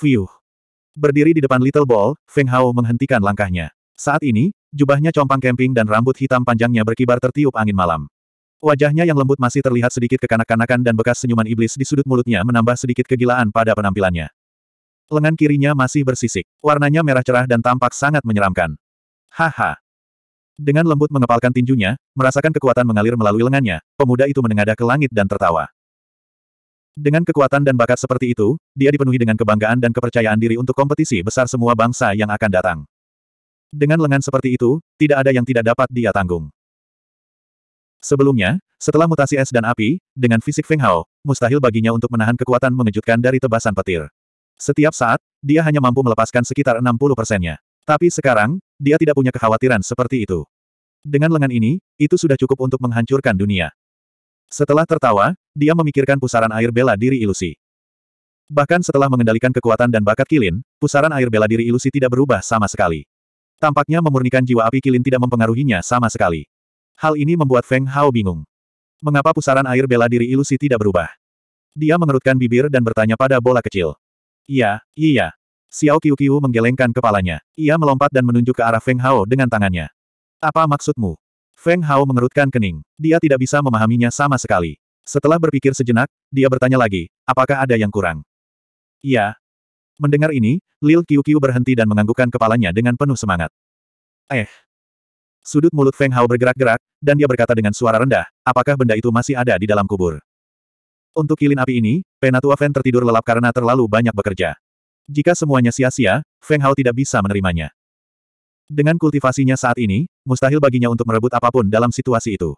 Fiuh. Berdiri di depan Little Ball, Feng Hao menghentikan langkahnya. Saat ini, jubahnya compang kemping dan rambut hitam panjangnya berkibar tertiup angin malam. Wajahnya yang lembut masih terlihat sedikit kekanak-kanakan dan bekas senyuman iblis di sudut mulutnya menambah sedikit kegilaan pada penampilannya. Lengan kirinya masih bersisik. Warnanya merah cerah dan tampak sangat menyeramkan. Haha. Dengan lembut mengepalkan tinjunya, merasakan kekuatan mengalir melalui lengannya, pemuda itu menengadah ke langit dan tertawa. Dengan kekuatan dan bakat seperti itu, dia dipenuhi dengan kebanggaan dan kepercayaan diri untuk kompetisi besar semua bangsa yang akan datang. Dengan lengan seperti itu, tidak ada yang tidak dapat dia tanggung. Sebelumnya, setelah mutasi es dan api, dengan fisik Feng Hao, mustahil baginya untuk menahan kekuatan mengejutkan dari tebasan petir. Setiap saat, dia hanya mampu melepaskan sekitar 60 persennya. Tapi sekarang, dia tidak punya kekhawatiran seperti itu. Dengan lengan ini, itu sudah cukup untuk menghancurkan dunia. Setelah tertawa, dia memikirkan pusaran air bela diri ilusi. Bahkan setelah mengendalikan kekuatan dan bakat Kilin, pusaran air bela diri ilusi tidak berubah sama sekali. Tampaknya memurnikan jiwa api Kilin tidak mempengaruhinya sama sekali. Hal ini membuat Feng Hao bingung. Mengapa pusaran air bela diri ilusi tidak berubah? Dia mengerutkan bibir dan bertanya pada bola kecil. Iya, iya. Xiao Qiu Qiu menggelengkan kepalanya. Ia melompat dan menunjuk ke arah Feng Hao dengan tangannya. Apa maksudmu? Feng Hao mengerutkan kening. Dia tidak bisa memahaminya sama sekali. Setelah berpikir sejenak, dia bertanya lagi, apakah ada yang kurang? Ya. Mendengar ini, Lil Qiu berhenti dan menganggukkan kepalanya dengan penuh semangat. Eh. Sudut mulut Feng Hao bergerak-gerak, dan dia berkata dengan suara rendah, apakah benda itu masih ada di dalam kubur? Untuk kilin api ini, Penatua Feng tertidur lelap karena terlalu banyak bekerja. Jika semuanya sia-sia, Feng Hao tidak bisa menerimanya. Dengan kultivasinya saat ini, mustahil baginya untuk merebut apapun dalam situasi itu.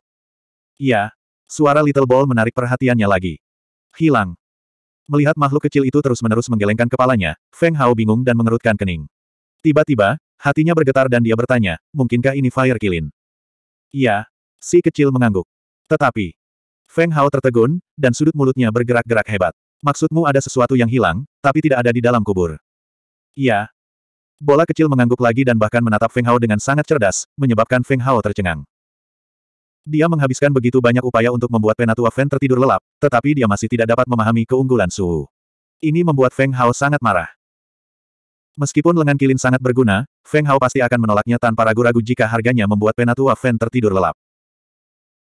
Ya. Suara Little Ball menarik perhatiannya lagi. Hilang. Melihat makhluk kecil itu terus-menerus menggelengkan kepalanya, Feng Hao bingung dan mengerutkan kening. Tiba-tiba, hatinya bergetar dan dia bertanya, mungkinkah ini Fire Kilin? Iya. Si kecil mengangguk. Tetapi, Feng Hao tertegun, dan sudut mulutnya bergerak-gerak hebat. Maksudmu ada sesuatu yang hilang, tapi tidak ada di dalam kubur. Iya. Bola kecil mengangguk lagi dan bahkan menatap Feng Hao dengan sangat cerdas, menyebabkan Feng Hao tercengang. Dia menghabiskan begitu banyak upaya untuk membuat Penatua Feng tertidur lelap, tetapi dia masih tidak dapat memahami keunggulan suhu. Ini membuat Feng Hao sangat marah. Meskipun lengan kilin sangat berguna, Feng Hao pasti akan menolaknya tanpa ragu-ragu jika harganya membuat Penatua Feng tertidur lelap.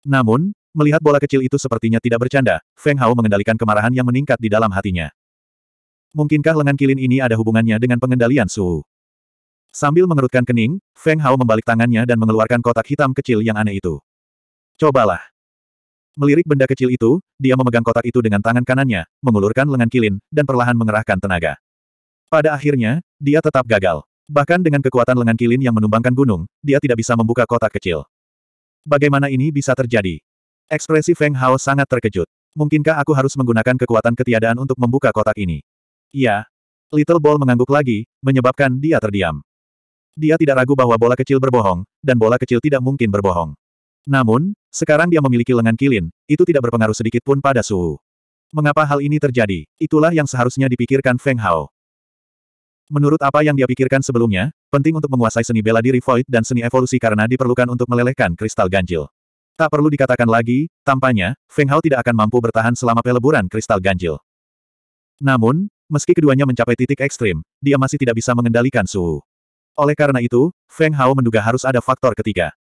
Namun, melihat bola kecil itu sepertinya tidak bercanda, Feng Hao mengendalikan kemarahan yang meningkat di dalam hatinya. Mungkinkah lengan kilin ini ada hubungannya dengan pengendalian suhu? Sambil mengerutkan kening, Feng Hao membalik tangannya dan mengeluarkan kotak hitam kecil yang aneh itu. Cobalah. Melirik benda kecil itu, dia memegang kotak itu dengan tangan kanannya, mengulurkan lengan kilin, dan perlahan mengerahkan tenaga. Pada akhirnya, dia tetap gagal. Bahkan dengan kekuatan lengan kilin yang menumbangkan gunung, dia tidak bisa membuka kotak kecil. Bagaimana ini bisa terjadi? Ekspresi Feng Hao sangat terkejut. Mungkinkah aku harus menggunakan kekuatan ketiadaan untuk membuka kotak ini? Iya. Little Ball mengangguk lagi, menyebabkan dia terdiam. Dia tidak ragu bahwa bola kecil berbohong, dan bola kecil tidak mungkin berbohong. Namun, sekarang dia memiliki lengan kilin, itu tidak berpengaruh sedikit pun pada suhu. Mengapa hal ini terjadi? Itulah yang seharusnya dipikirkan Feng Hao. Menurut apa yang dia pikirkan sebelumnya, penting untuk menguasai seni bela diri Void dan seni evolusi karena diperlukan untuk melelehkan kristal ganjil. Tak perlu dikatakan lagi, tampaknya, Feng Hao tidak akan mampu bertahan selama peleburan kristal ganjil. Namun, meski keduanya mencapai titik ekstrim, dia masih tidak bisa mengendalikan suhu. Oleh karena itu, Feng Hao menduga harus ada faktor ketiga.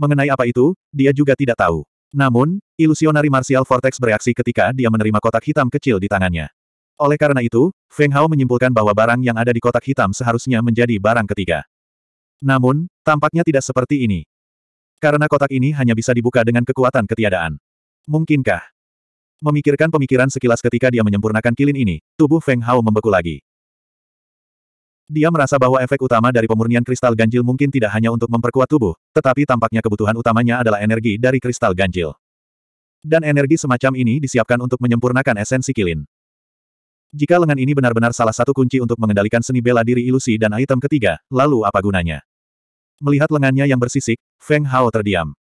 Mengenai apa itu, dia juga tidak tahu. Namun, ilusionari Martial Vortex bereaksi ketika dia menerima kotak hitam kecil di tangannya. Oleh karena itu, Feng Hao menyimpulkan bahwa barang yang ada di kotak hitam seharusnya menjadi barang ketiga. Namun, tampaknya tidak seperti ini. Karena kotak ini hanya bisa dibuka dengan kekuatan ketiadaan. Mungkinkah? Memikirkan pemikiran sekilas ketika dia menyempurnakan kilin ini, tubuh Feng Hao membeku lagi. Dia merasa bahwa efek utama dari pemurnian kristal ganjil mungkin tidak hanya untuk memperkuat tubuh, tetapi tampaknya kebutuhan utamanya adalah energi dari kristal ganjil. Dan energi semacam ini disiapkan untuk menyempurnakan esensi kilin. Jika lengan ini benar-benar salah satu kunci untuk mengendalikan seni bela diri ilusi dan item ketiga, lalu apa gunanya? Melihat lengannya yang bersisik, Feng Hao terdiam.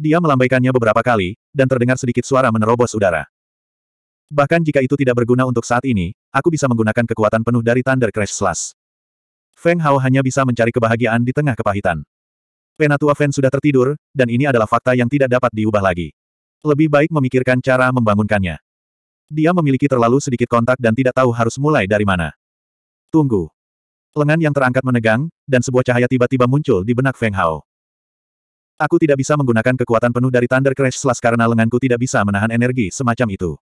Dia melambaikannya beberapa kali, dan terdengar sedikit suara menerobos udara. Bahkan jika itu tidak berguna untuk saat ini, aku bisa menggunakan kekuatan penuh dari Thunder Crash Slash. Feng Hao hanya bisa mencari kebahagiaan di tengah kepahitan. Penatua Feng sudah tertidur, dan ini adalah fakta yang tidak dapat diubah lagi. Lebih baik memikirkan cara membangunkannya. Dia memiliki terlalu sedikit kontak dan tidak tahu harus mulai dari mana. Tunggu. Lengan yang terangkat menegang, dan sebuah cahaya tiba-tiba muncul di benak Feng Hao. Aku tidak bisa menggunakan kekuatan penuh dari Thunder Crash Slash karena lenganku tidak bisa menahan energi semacam itu.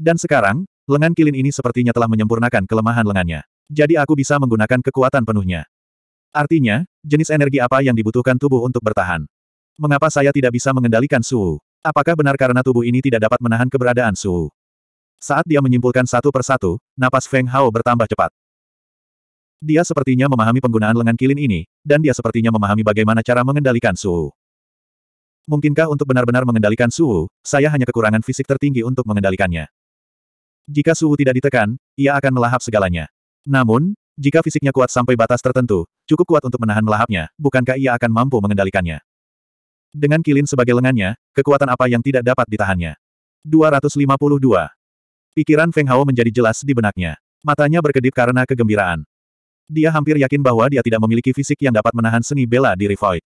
Dan sekarang, lengan kilin ini sepertinya telah menyempurnakan kelemahan lengannya jadi aku bisa menggunakan kekuatan penuhnya. Artinya, jenis energi apa yang dibutuhkan tubuh untuk bertahan? Mengapa saya tidak bisa mengendalikan suhu? Apakah benar karena tubuh ini tidak dapat menahan keberadaan suhu? Saat dia menyimpulkan satu persatu, napas Feng Hao bertambah cepat. Dia sepertinya memahami penggunaan lengan kilin ini, dan dia sepertinya memahami bagaimana cara mengendalikan suhu. Mungkinkah untuk benar-benar mengendalikan suhu, saya hanya kekurangan fisik tertinggi untuk mengendalikannya. Jika suhu tidak ditekan, ia akan melahap segalanya. Namun, jika fisiknya kuat sampai batas tertentu, cukup kuat untuk menahan melahapnya, bukankah ia akan mampu mengendalikannya? Dengan kilin sebagai lengannya, kekuatan apa yang tidak dapat ditahannya? 252. Pikiran Feng Hao menjadi jelas di benaknya. Matanya berkedip karena kegembiraan. Dia hampir yakin bahwa dia tidak memiliki fisik yang dapat menahan seni bela diri Void.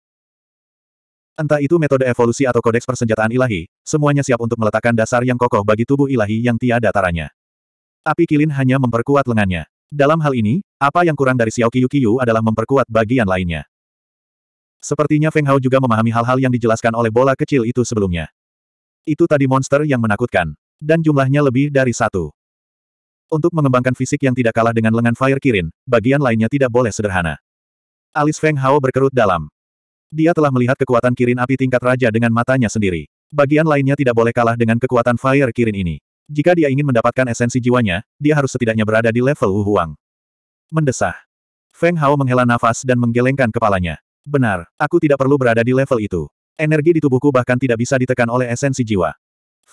Entah itu metode evolusi atau kodeks persenjataan ilahi, semuanya siap untuk meletakkan dasar yang kokoh bagi tubuh ilahi yang tiada taranya. Api kilin hanya memperkuat lengannya. Dalam hal ini, apa yang kurang dari Xiao Qiyu adalah memperkuat bagian lainnya. Sepertinya Feng Hao juga memahami hal-hal yang dijelaskan oleh bola kecil itu sebelumnya. Itu tadi monster yang menakutkan. Dan jumlahnya lebih dari satu. Untuk mengembangkan fisik yang tidak kalah dengan lengan Fire Kirin, bagian lainnya tidak boleh sederhana. Alis Feng Hao berkerut dalam. Dia telah melihat kekuatan Kirin api tingkat raja dengan matanya sendiri. Bagian lainnya tidak boleh kalah dengan kekuatan Fire Kirin ini. Jika dia ingin mendapatkan esensi jiwanya, dia harus setidaknya berada di level Wu Huang. Mendesah. Feng Hao menghela nafas dan menggelengkan kepalanya. Benar, aku tidak perlu berada di level itu. Energi di tubuhku bahkan tidak bisa ditekan oleh esensi jiwa.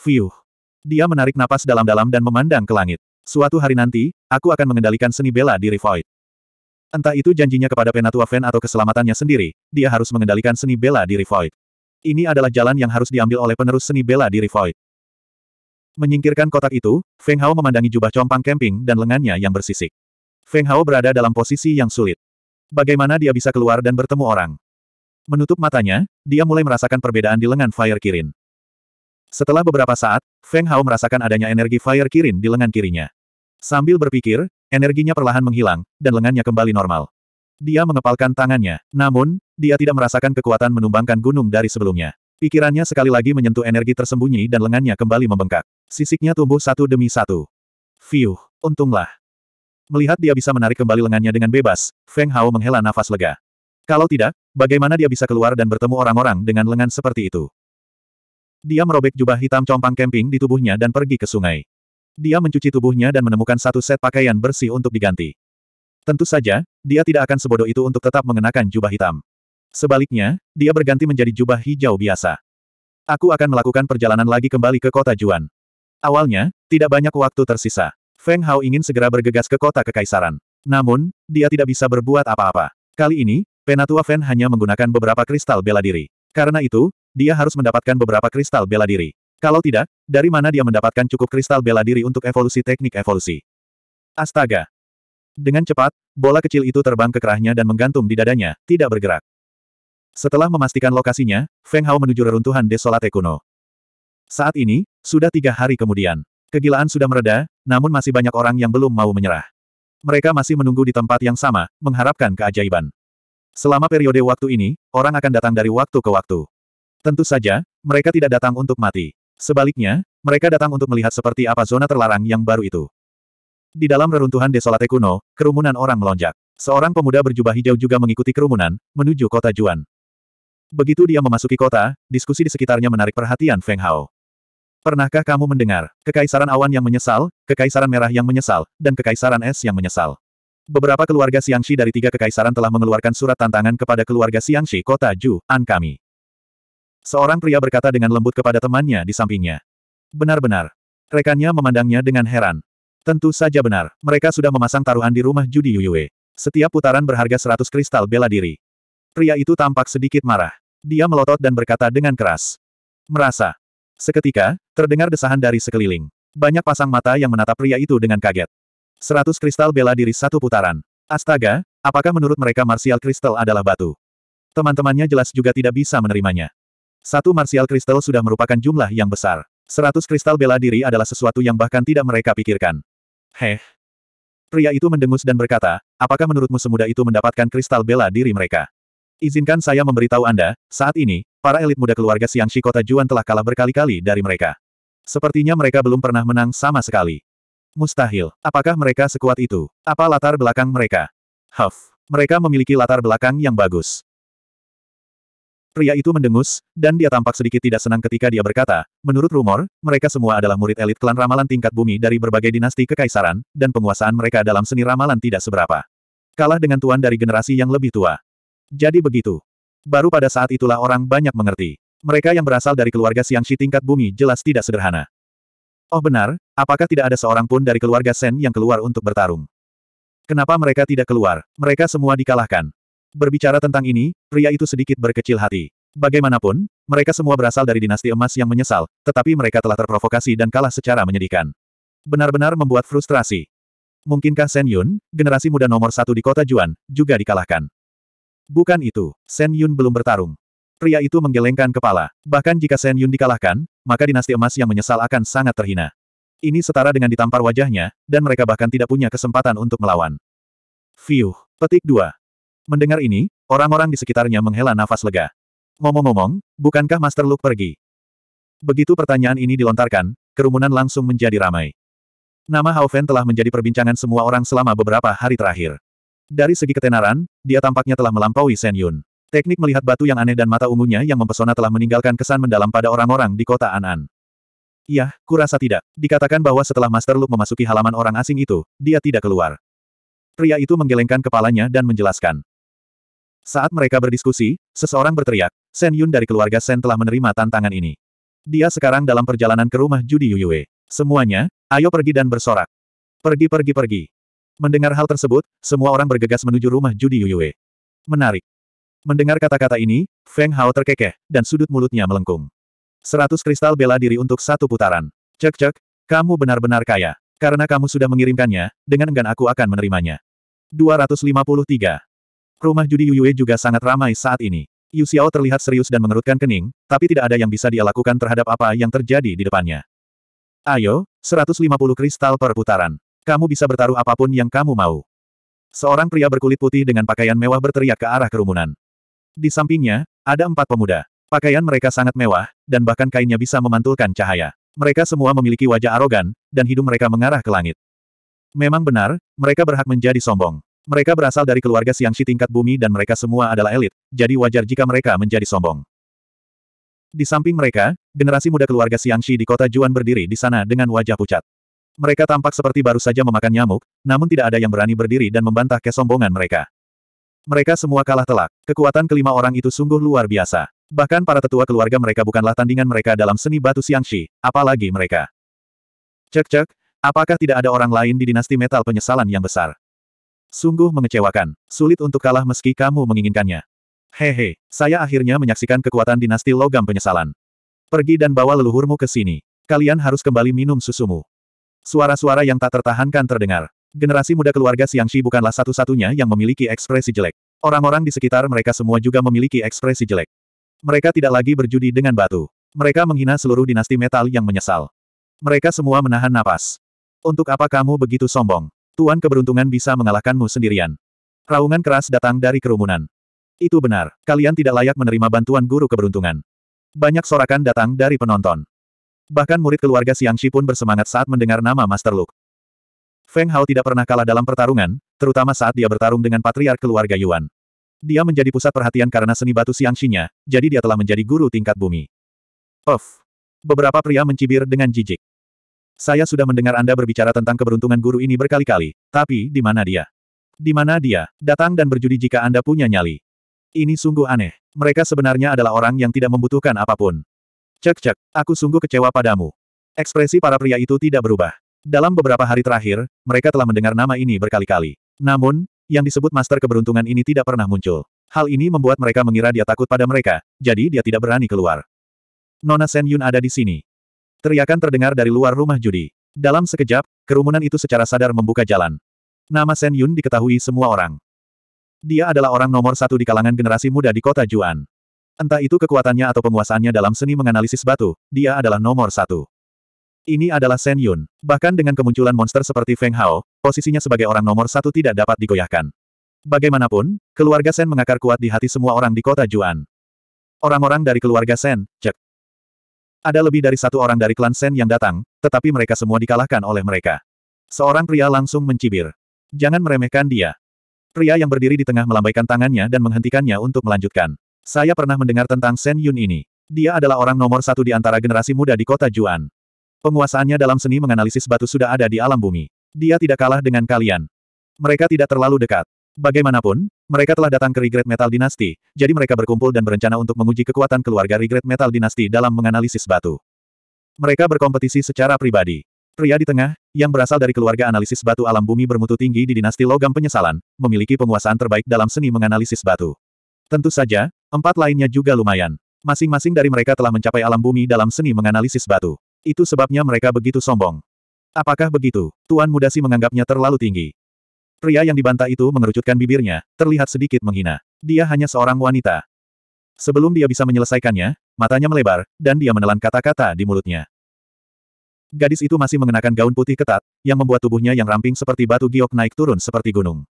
Fiuh. Dia menarik napas dalam-dalam dan memandang ke langit. Suatu hari nanti, aku akan mengendalikan seni bela diri Void. Entah itu janjinya kepada Penatua Fen atau keselamatannya sendiri, dia harus mengendalikan seni bela diri Void. Ini adalah jalan yang harus diambil oleh penerus seni bela diri Void. Menyingkirkan kotak itu, Feng Hao memandangi jubah compang camping dan lengannya yang bersisik. Feng Hao berada dalam posisi yang sulit. Bagaimana dia bisa keluar dan bertemu orang? Menutup matanya, dia mulai merasakan perbedaan di lengan Fire Kirin. Setelah beberapa saat, Feng Hao merasakan adanya energi Fire Kirin di lengan kirinya. Sambil berpikir, energinya perlahan menghilang, dan lengannya kembali normal. Dia mengepalkan tangannya, namun, dia tidak merasakan kekuatan menumbangkan gunung dari sebelumnya. Pikirannya sekali lagi menyentuh energi tersembunyi dan lengannya kembali membengkak. Sisiknya tumbuh satu demi satu. Fiuh, untunglah. Melihat dia bisa menarik kembali lengannya dengan bebas, Feng Hao menghela nafas lega. Kalau tidak, bagaimana dia bisa keluar dan bertemu orang-orang dengan lengan seperti itu? Dia merobek jubah hitam compang camping di tubuhnya dan pergi ke sungai. Dia mencuci tubuhnya dan menemukan satu set pakaian bersih untuk diganti. Tentu saja, dia tidak akan sebodoh itu untuk tetap mengenakan jubah hitam. Sebaliknya, dia berganti menjadi jubah hijau biasa. Aku akan melakukan perjalanan lagi kembali ke kota Juan. Awalnya, tidak banyak waktu tersisa. Feng Hao ingin segera bergegas ke kota kekaisaran. Namun, dia tidak bisa berbuat apa-apa. Kali ini, Penatua Feng hanya menggunakan beberapa kristal bela diri. Karena itu, dia harus mendapatkan beberapa kristal bela diri. Kalau tidak, dari mana dia mendapatkan cukup kristal bela diri untuk evolusi teknik evolusi? Astaga! Dengan cepat, bola kecil itu terbang ke kerahnya dan menggantung di dadanya, tidak bergerak. Setelah memastikan lokasinya, Feng Hao menuju reruntuhan Desolate kuno. Saat ini, sudah tiga hari kemudian. Kegilaan sudah mereda, namun masih banyak orang yang belum mau menyerah. Mereka masih menunggu di tempat yang sama, mengharapkan keajaiban. Selama periode waktu ini, orang akan datang dari waktu ke waktu. Tentu saja, mereka tidak datang untuk mati. Sebaliknya, mereka datang untuk melihat seperti apa zona terlarang yang baru itu. Di dalam reruntuhan Desolate kuno, kerumunan orang melonjak. Seorang pemuda berjubah hijau juga mengikuti kerumunan, menuju kota Juan. Begitu dia memasuki kota, diskusi di sekitarnya menarik perhatian Feng Hao. Pernahkah kamu mendengar, kekaisaran awan yang menyesal, kekaisaran merah yang menyesal, dan kekaisaran es yang menyesal? Beberapa keluarga Xiangxi dari tiga kekaisaran telah mengeluarkan surat tantangan kepada keluarga Xiangxi kota Ju, An kami. Seorang pria berkata dengan lembut kepada temannya di sampingnya. Benar-benar. Rekannya memandangnya dengan heran. Tentu saja benar, mereka sudah memasang taruhan di rumah judi Yuyue. Setiap putaran berharga 100 kristal bela diri. Pria itu tampak sedikit marah. Dia melotot dan berkata dengan keras. Merasa. Seketika, terdengar desahan dari sekeliling. Banyak pasang mata yang menatap pria itu dengan kaget. Seratus kristal bela diri satu putaran. Astaga, apakah menurut mereka martial kristal adalah batu? Teman-temannya jelas juga tidak bisa menerimanya. Satu martial kristal sudah merupakan jumlah yang besar. Seratus kristal bela diri adalah sesuatu yang bahkan tidak mereka pikirkan. Heh. Pria itu mendengus dan berkata, apakah menurutmu semudah itu mendapatkan kristal bela diri mereka? Izinkan saya memberitahu Anda, saat ini, para elit muda keluarga Xiangxi kota Juan telah kalah berkali-kali dari mereka. Sepertinya mereka belum pernah menang sama sekali. Mustahil. Apakah mereka sekuat itu? Apa latar belakang mereka? Huff. Mereka memiliki latar belakang yang bagus. Pria itu mendengus, dan dia tampak sedikit tidak senang ketika dia berkata, menurut rumor, mereka semua adalah murid elit klan ramalan tingkat bumi dari berbagai dinasti kekaisaran, dan penguasaan mereka dalam seni ramalan tidak seberapa. Kalah dengan tuan dari generasi yang lebih tua. Jadi begitu. Baru pada saat itulah orang banyak mengerti. Mereka yang berasal dari keluarga Xiangxi tingkat bumi jelas tidak sederhana. Oh benar, apakah tidak ada seorang pun dari keluarga Sen yang keluar untuk bertarung? Kenapa mereka tidak keluar? Mereka semua dikalahkan. Berbicara tentang ini, pria itu sedikit berkecil hati. Bagaimanapun, mereka semua berasal dari dinasti emas yang menyesal, tetapi mereka telah terprovokasi dan kalah secara menyedihkan. Benar-benar membuat frustrasi. Mungkinkah Sen Yun, generasi muda nomor satu di kota Juan, juga dikalahkan? Bukan itu, Shen Yun belum bertarung. Pria itu menggelengkan kepala. Bahkan jika Shen Yun dikalahkan, maka dinasti emas yang menyesal akan sangat terhina. Ini setara dengan ditampar wajahnya, dan mereka bahkan tidak punya kesempatan untuk melawan. Fiuh. Petik dua. Mendengar ini, orang-orang di sekitarnya menghela nafas lega. Ngomong-ngomong, bukankah Master Luke pergi? Begitu pertanyaan ini dilontarkan, kerumunan langsung menjadi ramai. Nama Hao telah menjadi perbincangan semua orang selama beberapa hari terakhir. Dari segi ketenaran, dia tampaknya telah melampaui Shen Yun. Teknik melihat batu yang aneh dan mata ungunya yang mempesona telah meninggalkan kesan mendalam pada orang-orang di kota Anan. Yah, kurasa tidak. Dikatakan bahwa setelah Master Luke memasuki halaman orang asing itu, dia tidak keluar. Pria itu menggelengkan kepalanya dan menjelaskan. Saat mereka berdiskusi, seseorang berteriak, Shen Yun dari keluarga Shen telah menerima tantangan ini. Dia sekarang dalam perjalanan ke rumah judi Yuyue. Semuanya, ayo pergi dan bersorak. Pergi pergi pergi. Mendengar hal tersebut, semua orang bergegas menuju rumah judi Yuyue. Menarik. Mendengar kata-kata ini, Feng Hao terkekeh, dan sudut mulutnya melengkung. Seratus kristal bela diri untuk satu putaran. Cek-cek, kamu benar-benar kaya. Karena kamu sudah mengirimkannya, dengan enggan aku akan menerimanya. 253. Rumah judi Yuyue juga sangat ramai saat ini. Yu Xiao terlihat serius dan mengerutkan kening, tapi tidak ada yang bisa dia lakukan terhadap apa yang terjadi di depannya. Ayo, 150 kristal per putaran. Kamu bisa bertaruh apapun yang kamu mau. Seorang pria berkulit putih dengan pakaian mewah berteriak ke arah kerumunan. Di sampingnya, ada empat pemuda. Pakaian mereka sangat mewah, dan bahkan kainnya bisa memantulkan cahaya. Mereka semua memiliki wajah arogan, dan hidung mereka mengarah ke langit. Memang benar, mereka berhak menjadi sombong. Mereka berasal dari keluarga Siangshi tingkat bumi dan mereka semua adalah elit, jadi wajar jika mereka menjadi sombong. Di samping mereka, generasi muda keluarga Siangshi di kota Juan berdiri di sana dengan wajah pucat. Mereka tampak seperti baru saja memakan nyamuk, namun tidak ada yang berani berdiri dan membantah kesombongan mereka. Mereka semua kalah telak. Kekuatan kelima orang itu sungguh luar biasa. Bahkan para tetua keluarga mereka bukanlah tandingan mereka dalam seni batu siangshi, apalagi mereka. Cek-cek, apakah tidak ada orang lain di dinasti metal penyesalan yang besar? Sungguh mengecewakan. Sulit untuk kalah meski kamu menginginkannya. Hehe, saya akhirnya menyaksikan kekuatan dinasti logam penyesalan. Pergi dan bawa leluhurmu ke sini. Kalian harus kembali minum susumu. Suara-suara yang tak tertahankan terdengar. Generasi muda keluarga Xiangxi bukanlah satu-satunya yang memiliki ekspresi jelek. Orang-orang di sekitar mereka semua juga memiliki ekspresi jelek. Mereka tidak lagi berjudi dengan batu. Mereka menghina seluruh dinasti metal yang menyesal. Mereka semua menahan napas. Untuk apa kamu begitu sombong? Tuan keberuntungan bisa mengalahkanmu sendirian. Raungan keras datang dari kerumunan. Itu benar, kalian tidak layak menerima bantuan guru keberuntungan. Banyak sorakan datang dari penonton. Bahkan murid keluarga Siang Xiangxi pun bersemangat saat mendengar nama Master Luke. Feng Hao tidak pernah kalah dalam pertarungan, terutama saat dia bertarung dengan patriark keluarga Yuan. Dia menjadi pusat perhatian karena seni batu Siang Shinya, jadi dia telah menjadi guru tingkat bumi. Of. Beberapa pria mencibir dengan jijik. Saya sudah mendengar Anda berbicara tentang keberuntungan guru ini berkali-kali, tapi di mana dia? Di mana dia? Datang dan berjudi jika Anda punya nyali. Ini sungguh aneh. Mereka sebenarnya adalah orang yang tidak membutuhkan apapun. Cek-cek, aku sungguh kecewa padamu. Ekspresi para pria itu tidak berubah. Dalam beberapa hari terakhir, mereka telah mendengar nama ini berkali-kali. Namun, yang disebut master keberuntungan ini tidak pernah muncul. Hal ini membuat mereka mengira dia takut pada mereka, jadi dia tidak berani keluar. Nona Sen Yun ada di sini. Teriakan terdengar dari luar rumah judi. Dalam sekejap, kerumunan itu secara sadar membuka jalan. Nama Sen Yun diketahui semua orang. Dia adalah orang nomor satu di kalangan generasi muda di kota Juan. Entah itu kekuatannya atau penguasaannya dalam seni menganalisis batu, dia adalah nomor satu. Ini adalah Shen Yun. Bahkan dengan kemunculan monster seperti Feng Hao, posisinya sebagai orang nomor satu tidak dapat digoyahkan. Bagaimanapun, keluarga Shen mengakar kuat di hati semua orang di kota Juan. Orang-orang dari keluarga Shen, cek. Ada lebih dari satu orang dari klan Shen yang datang, tetapi mereka semua dikalahkan oleh mereka. Seorang pria langsung mencibir. Jangan meremehkan dia. Pria yang berdiri di tengah melambaikan tangannya dan menghentikannya untuk melanjutkan. Saya pernah mendengar tentang Shen Yun ini. Dia adalah orang nomor satu di antara generasi muda di kota Juan. Penguasaannya dalam seni menganalisis batu sudah ada di alam bumi. Dia tidak kalah dengan kalian. Mereka tidak terlalu dekat. Bagaimanapun, mereka telah datang ke Regret Metal Dynasty, jadi mereka berkumpul dan berencana untuk menguji kekuatan keluarga Regret Metal Dynasty dalam menganalisis batu. Mereka berkompetisi secara pribadi. Pria di tengah, yang berasal dari keluarga analisis batu alam bumi bermutu tinggi di dinasti logam penyesalan, memiliki penguasaan terbaik dalam seni menganalisis batu. Tentu saja, empat lainnya juga lumayan. Masing-masing dari mereka telah mencapai alam bumi dalam seni menganalisis batu. Itu sebabnya mereka begitu sombong. Apakah begitu? Tuan muda menganggapnya terlalu tinggi. Pria yang dibantah itu mengerucutkan bibirnya, terlihat sedikit menghina. Dia hanya seorang wanita. Sebelum dia bisa menyelesaikannya, matanya melebar, dan dia menelan kata-kata di mulutnya. Gadis itu masih mengenakan gaun putih ketat, yang membuat tubuhnya yang ramping seperti batu giok naik turun seperti gunung.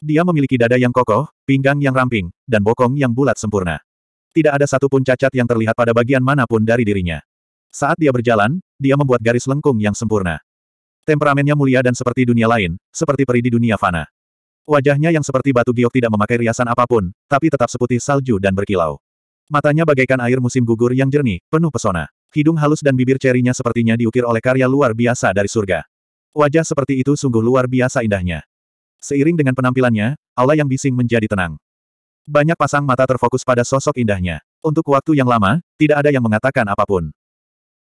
Dia memiliki dada yang kokoh, pinggang yang ramping, dan bokong yang bulat sempurna. Tidak ada satupun cacat yang terlihat pada bagian manapun dari dirinya. Saat dia berjalan, dia membuat garis lengkung yang sempurna. Temperamennya mulia dan seperti dunia lain, seperti peri di dunia fana. Wajahnya yang seperti batu giok tidak memakai riasan apapun, tapi tetap seputih salju dan berkilau. Matanya bagaikan air musim gugur yang jernih, penuh pesona. Hidung halus dan bibir cerinya sepertinya diukir oleh karya luar biasa dari surga. Wajah seperti itu sungguh luar biasa indahnya. Seiring dengan penampilannya, aula yang bising menjadi tenang. Banyak pasang mata terfokus pada sosok indahnya. Untuk waktu yang lama, tidak ada yang mengatakan apapun.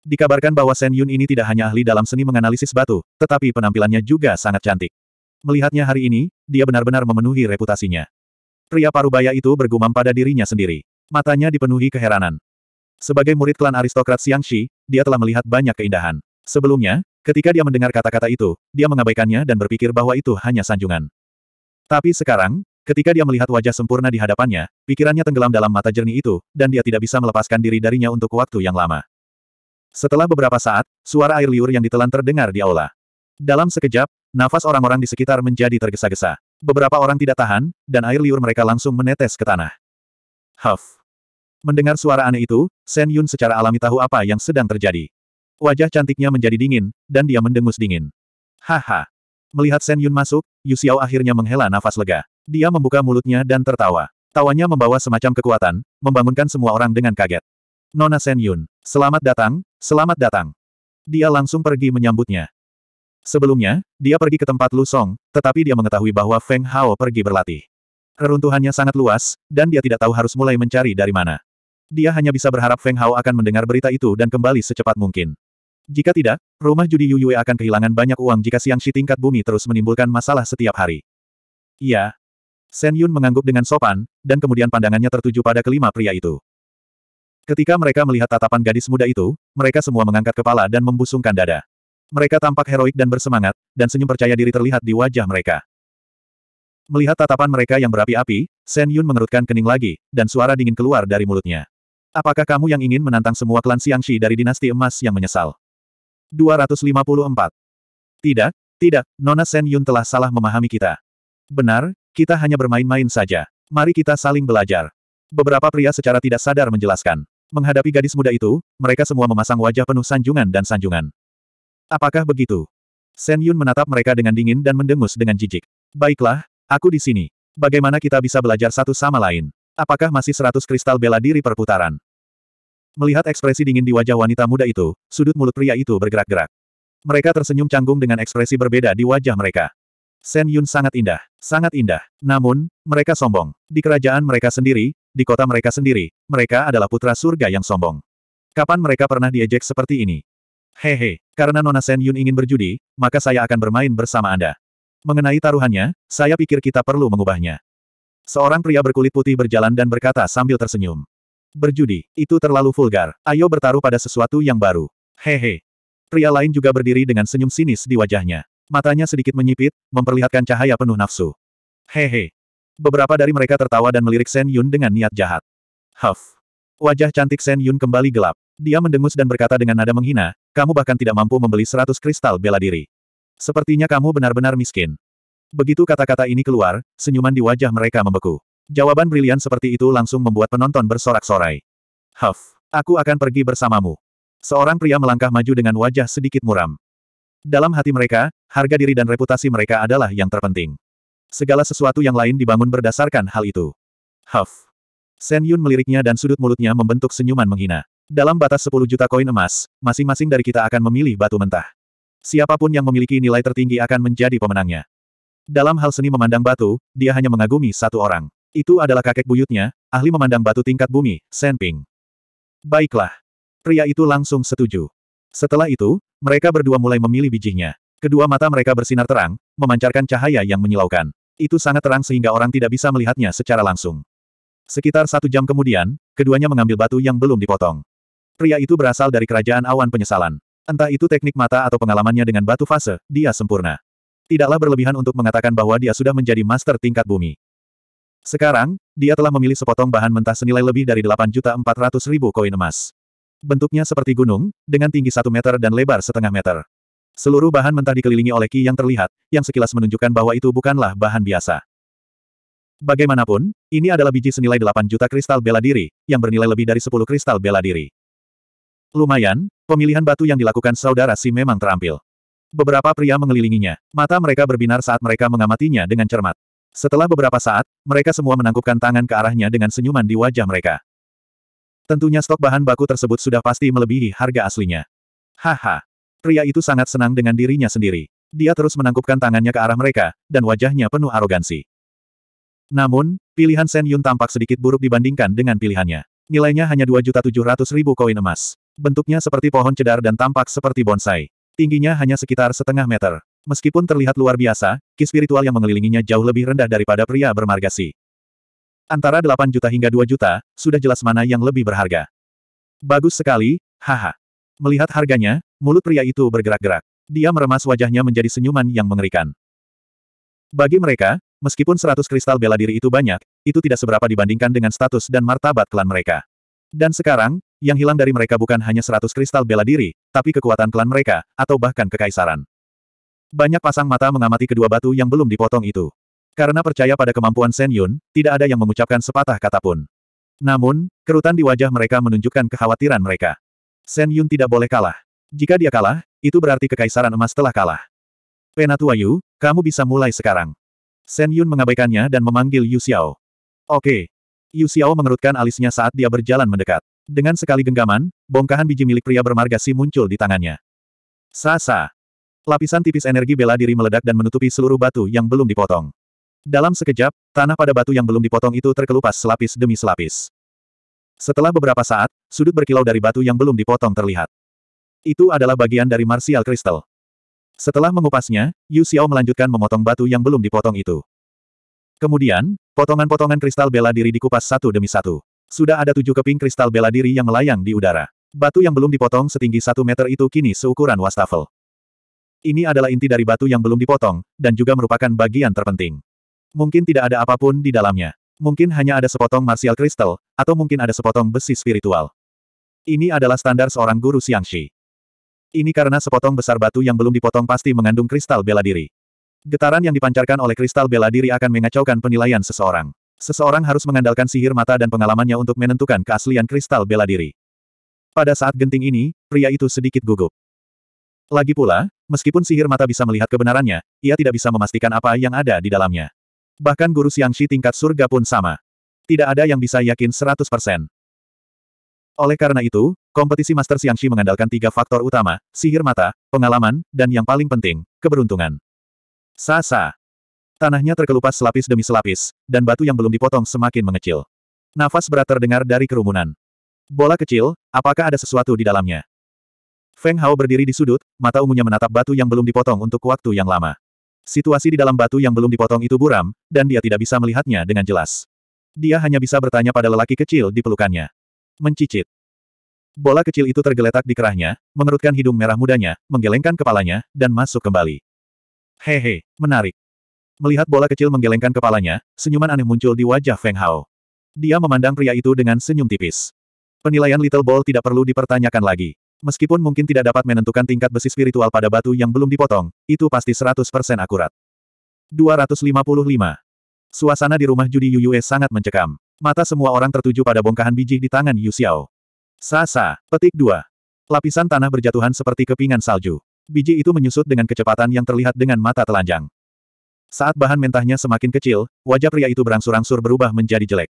Dikabarkan bahwa Shen Yun ini tidak hanya ahli dalam seni menganalisis batu, tetapi penampilannya juga sangat cantik. Melihatnya hari ini, dia benar-benar memenuhi reputasinya. Pria parubaya itu bergumam pada dirinya sendiri. Matanya dipenuhi keheranan. Sebagai murid klan aristokrat Xiangxi, dia telah melihat banyak keindahan. Sebelumnya, Ketika dia mendengar kata-kata itu, dia mengabaikannya dan berpikir bahwa itu hanya sanjungan. Tapi sekarang, ketika dia melihat wajah sempurna di hadapannya, pikirannya tenggelam dalam mata jernih itu, dan dia tidak bisa melepaskan diri darinya untuk waktu yang lama. Setelah beberapa saat, suara air liur yang ditelan terdengar di aula. Dalam sekejap, nafas orang-orang di sekitar menjadi tergesa-gesa. Beberapa orang tidak tahan, dan air liur mereka langsung menetes ke tanah. Huff. Mendengar suara aneh itu, Shen Yun secara alami tahu apa yang sedang terjadi. Wajah cantiknya menjadi dingin, dan dia mendengus dingin. Haha. Melihat Shen Yun masuk, Yu Xiao akhirnya menghela nafas lega. Dia membuka mulutnya dan tertawa. Tawanya membawa semacam kekuatan, membangunkan semua orang dengan kaget. Nona Shen Yun, selamat datang, selamat datang. Dia langsung pergi menyambutnya. Sebelumnya, dia pergi ke tempat Lu Song, tetapi dia mengetahui bahwa Feng Hao pergi berlatih. Reruntuhannya sangat luas, dan dia tidak tahu harus mulai mencari dari mana. Dia hanya bisa berharap Feng Hao akan mendengar berita itu dan kembali secepat mungkin. Jika tidak, rumah judi Yu akan kehilangan banyak uang jika Siang Shi tingkat bumi terus menimbulkan masalah setiap hari. Iya. Shen Yun mengangguk dengan sopan, dan kemudian pandangannya tertuju pada kelima pria itu. Ketika mereka melihat tatapan gadis muda itu, mereka semua mengangkat kepala dan membusungkan dada. Mereka tampak heroik dan bersemangat, dan senyum percaya diri terlihat di wajah mereka. Melihat tatapan mereka yang berapi-api, Shen Yun mengerutkan kening lagi, dan suara dingin keluar dari mulutnya. Apakah kamu yang ingin menantang semua klan Xiangxi dari dinasti emas yang menyesal? 254. Tidak, tidak, Nona Sen Yun telah salah memahami kita. Benar, kita hanya bermain-main saja. Mari kita saling belajar. Beberapa pria secara tidak sadar menjelaskan. Menghadapi gadis muda itu, mereka semua memasang wajah penuh sanjungan dan sanjungan. Apakah begitu? Sen Yun menatap mereka dengan dingin dan mendengus dengan jijik. Baiklah, aku di sini. Bagaimana kita bisa belajar satu sama lain? Apakah masih seratus kristal bela diri perputaran? Melihat ekspresi dingin di wajah wanita muda itu, sudut mulut pria itu bergerak-gerak. Mereka tersenyum canggung dengan ekspresi berbeda di wajah mereka. Sen Yun sangat indah, sangat indah. Namun, mereka sombong. Di kerajaan mereka sendiri, di kota mereka sendiri, mereka adalah putra surga yang sombong. Kapan mereka pernah diejek seperti ini? Hehe, karena Nona Sen Yun ingin berjudi, maka saya akan bermain bersama Anda. Mengenai taruhannya, saya pikir kita perlu mengubahnya. Seorang pria berkulit putih berjalan dan berkata sambil tersenyum. Berjudi, itu terlalu vulgar. Ayo bertaruh pada sesuatu yang baru. Hehe. Pria lain juga berdiri dengan senyum sinis di wajahnya. Matanya sedikit menyipit, memperlihatkan cahaya penuh nafsu. Hehe. Beberapa dari mereka tertawa dan melirik Sen Yun dengan niat jahat. Huff. Wajah cantik Sen Yun kembali gelap. Dia mendengus dan berkata dengan nada menghina, kamu bahkan tidak mampu membeli seratus kristal bela diri. Sepertinya kamu benar-benar miskin. Begitu kata-kata ini keluar, senyuman di wajah mereka membeku. Jawaban brilian seperti itu langsung membuat penonton bersorak-sorai. Huff, aku akan pergi bersamamu. Seorang pria melangkah maju dengan wajah sedikit muram. Dalam hati mereka, harga diri dan reputasi mereka adalah yang terpenting. Segala sesuatu yang lain dibangun berdasarkan hal itu. Huff. Sen Yun meliriknya dan sudut mulutnya membentuk senyuman menghina. Dalam batas 10 juta koin emas, masing-masing dari kita akan memilih batu mentah. Siapapun yang memiliki nilai tertinggi akan menjadi pemenangnya. Dalam hal seni memandang batu, dia hanya mengagumi satu orang. Itu adalah kakek buyutnya, ahli memandang batu tingkat bumi, Senping. Baiklah. Pria itu langsung setuju. Setelah itu, mereka berdua mulai memilih bijinya. Kedua mata mereka bersinar terang, memancarkan cahaya yang menyilaukan. Itu sangat terang sehingga orang tidak bisa melihatnya secara langsung. Sekitar satu jam kemudian, keduanya mengambil batu yang belum dipotong. Pria itu berasal dari kerajaan awan penyesalan. Entah itu teknik mata atau pengalamannya dengan batu fase, dia sempurna. Tidaklah berlebihan untuk mengatakan bahwa dia sudah menjadi master tingkat bumi. Sekarang, dia telah memilih sepotong bahan mentah senilai lebih dari 8.400.000 koin emas. Bentuknya seperti gunung, dengan tinggi 1 meter dan lebar setengah meter. Seluruh bahan mentah dikelilingi oleh ki yang terlihat, yang sekilas menunjukkan bahwa itu bukanlah bahan biasa. Bagaimanapun, ini adalah biji senilai 8 juta kristal bela diri, yang bernilai lebih dari 10 kristal bela diri. Lumayan, pemilihan batu yang dilakukan saudara si memang terampil. Beberapa pria mengelilinginya, mata mereka berbinar saat mereka mengamatinya dengan cermat. Setelah beberapa saat, mereka semua menangkupkan tangan ke arahnya dengan senyuman di wajah mereka. Tentunya stok bahan baku tersebut sudah pasti melebihi harga aslinya. Haha. Pria itu sangat senang dengan dirinya sendiri. Dia terus menangkupkan tangannya ke arah mereka, dan wajahnya penuh arogansi. Namun, pilihan Sen Yun tampak sedikit buruk dibandingkan dengan pilihannya. Nilainya hanya 2.700.000 koin emas. Bentuknya seperti pohon cedar dan tampak seperti bonsai. Tingginya hanya sekitar setengah meter. Meskipun terlihat luar biasa, ki spiritual yang mengelilinginya jauh lebih rendah daripada pria bermarga Si. Antara 8 juta hingga 2 juta, sudah jelas mana yang lebih berharga. Bagus sekali, haha. Melihat harganya, mulut pria itu bergerak-gerak. Dia meremas wajahnya menjadi senyuman yang mengerikan. Bagi mereka, meskipun 100 kristal bela diri itu banyak, itu tidak seberapa dibandingkan dengan status dan martabat klan mereka. Dan sekarang, yang hilang dari mereka bukan hanya 100 kristal bela diri, tapi kekuatan klan mereka, atau bahkan kekaisaran. Banyak pasang mata mengamati kedua batu yang belum dipotong itu. Karena percaya pada kemampuan Shen Yun, tidak ada yang mengucapkan sepatah kata pun. Namun, kerutan di wajah mereka menunjukkan kekhawatiran mereka. Shen Yun tidak boleh kalah. Jika dia kalah, itu berarti kekaisaran emas telah kalah. Penatua Yu, kamu bisa mulai sekarang. Shen Yun mengabaikannya dan memanggil Yu Xiao. Oke. Yu Xiao mengerutkan alisnya saat dia berjalan mendekat. Dengan sekali genggaman, bongkahan biji milik pria bermarga Si muncul di tangannya. Sasa. Lapisan tipis energi bela diri meledak dan menutupi seluruh batu yang belum dipotong. Dalam sekejap, tanah pada batu yang belum dipotong itu terkelupas selapis demi selapis. Setelah beberapa saat, sudut berkilau dari batu yang belum dipotong terlihat. Itu adalah bagian dari martial crystal. Setelah mengupasnya, Yu Xiao melanjutkan memotong batu yang belum dipotong itu. Kemudian, potongan-potongan kristal bela diri dikupas satu demi satu. Sudah ada tujuh keping kristal bela diri yang melayang di udara. Batu yang belum dipotong setinggi satu meter itu kini seukuran wastafel. Ini adalah inti dari batu yang belum dipotong, dan juga merupakan bagian terpenting. Mungkin tidak ada apapun di dalamnya. Mungkin hanya ada sepotong martial kristal, atau mungkin ada sepotong besi spiritual. Ini adalah standar seorang guru Xiangxi. Ini karena sepotong besar batu yang belum dipotong pasti mengandung kristal bela diri. Getaran yang dipancarkan oleh kristal bela diri akan mengacaukan penilaian seseorang. Seseorang harus mengandalkan sihir mata dan pengalamannya untuk menentukan keaslian kristal bela diri. Pada saat genting ini, pria itu sedikit gugup. Lagi pula, meskipun sihir mata bisa melihat kebenarannya, ia tidak bisa memastikan apa yang ada di dalamnya. Bahkan guru Xiangxi tingkat surga pun sama. Tidak ada yang bisa yakin 100%. Oleh karena itu, kompetisi Master Xiangxi mengandalkan tiga faktor utama, sihir mata, pengalaman, dan yang paling penting, keberuntungan. Sasa. Tanahnya terkelupas selapis demi selapis, dan batu yang belum dipotong semakin mengecil. Nafas berat terdengar dari kerumunan. Bola kecil, apakah ada sesuatu di dalamnya? Feng Hao berdiri di sudut, mata ungunya menatap batu yang belum dipotong untuk waktu yang lama. Situasi di dalam batu yang belum dipotong itu buram, dan dia tidak bisa melihatnya dengan jelas. Dia hanya bisa bertanya pada lelaki kecil di pelukannya. Mencicit. Bola kecil itu tergeletak di kerahnya, mengerutkan hidung merah mudanya, menggelengkan kepalanya, dan masuk kembali. Hehe, menarik. Melihat bola kecil menggelengkan kepalanya, senyuman aneh muncul di wajah Feng Hao. Dia memandang pria itu dengan senyum tipis. Penilaian Little Ball tidak perlu dipertanyakan lagi. Meskipun mungkin tidak dapat menentukan tingkat besi spiritual pada batu yang belum dipotong, itu pasti 100% akurat. 255. Suasana di rumah judi Yu sangat mencekam. Mata semua orang tertuju pada bongkahan biji di tangan Yu Xiao. Sasa, petik dua. Lapisan tanah berjatuhan seperti kepingan salju. Biji itu menyusut dengan kecepatan yang terlihat dengan mata telanjang. Saat bahan mentahnya semakin kecil, wajah pria itu berangsur-angsur berubah menjadi jelek.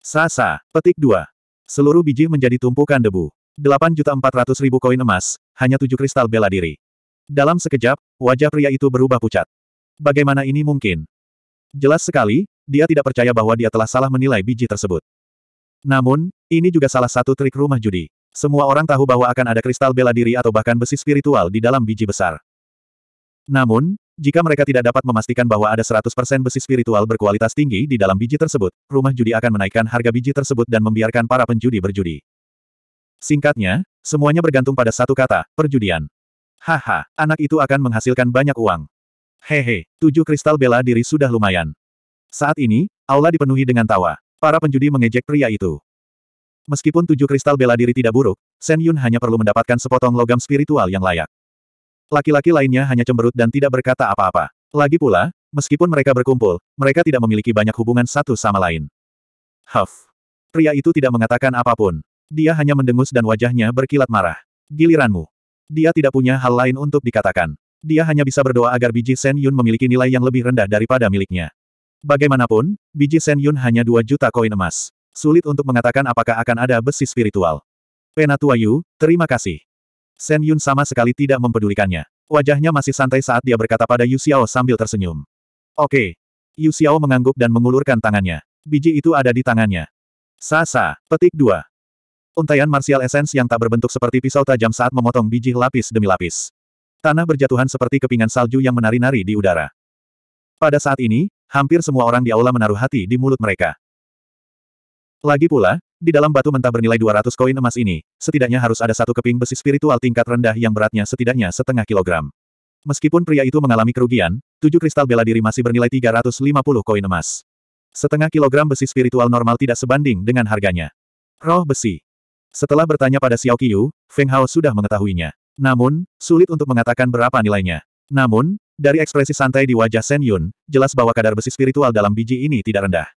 Sasa, petik dua. Seluruh biji menjadi tumpukan debu. 8.400.000 koin emas, hanya tujuh kristal bela diri. Dalam sekejap, wajah pria itu berubah pucat. Bagaimana ini mungkin? Jelas sekali, dia tidak percaya bahwa dia telah salah menilai biji tersebut. Namun, ini juga salah satu trik rumah judi. Semua orang tahu bahwa akan ada kristal bela diri atau bahkan besi spiritual di dalam biji besar. Namun, jika mereka tidak dapat memastikan bahwa ada 100% besi spiritual berkualitas tinggi di dalam biji tersebut, rumah judi akan menaikkan harga biji tersebut dan membiarkan para penjudi berjudi. Singkatnya, semuanya bergantung pada satu kata, perjudian. Haha, anak itu akan menghasilkan banyak uang. Hehe, tujuh kristal bela diri sudah lumayan. Saat ini, aula dipenuhi dengan tawa. Para penjudi mengejek pria itu. Meskipun tujuh kristal bela diri tidak buruk, Shen Yun hanya perlu mendapatkan sepotong logam spiritual yang layak. Laki-laki lainnya hanya cemberut dan tidak berkata apa-apa. Lagi pula, meskipun mereka berkumpul, mereka tidak memiliki banyak hubungan satu sama lain. Huff. Pria itu tidak mengatakan apapun. Dia hanya mendengus dan wajahnya berkilat marah. Giliranmu. Dia tidak punya hal lain untuk dikatakan. Dia hanya bisa berdoa agar biji Sen Yun memiliki nilai yang lebih rendah daripada miliknya. Bagaimanapun, biji Sen Yun hanya 2 juta koin emas. Sulit untuk mengatakan apakah akan ada besi spiritual. Penatua Yu, terima kasih. Sen Yun sama sekali tidak mempedulikannya. Wajahnya masih santai saat dia berkata pada Yu Xiao sambil tersenyum. Oke. Yu Xiao mengangguk dan mengulurkan tangannya. Biji itu ada di tangannya. Sasa, petik 2. Untaian martial essence yang tak berbentuk seperti pisau tajam saat memotong biji lapis demi lapis. Tanah berjatuhan seperti kepingan salju yang menari-nari di udara. Pada saat ini, hampir semua orang di aula menaruh hati di mulut mereka. Lagi pula, di dalam batu mentah bernilai 200 koin emas ini, setidaknya harus ada satu keping besi spiritual tingkat rendah yang beratnya setidaknya setengah kilogram. Meskipun pria itu mengalami kerugian, tujuh kristal bela diri masih bernilai 350 koin emas. Setengah kilogram besi spiritual normal tidak sebanding dengan harganya. Roh besi. Setelah bertanya pada Xiao Qiu, Feng Hao sudah mengetahuinya. Namun, sulit untuk mengatakan berapa nilainya. Namun, dari ekspresi santai di wajah Shen Yun, jelas bahwa kadar besi spiritual dalam biji ini tidak rendah.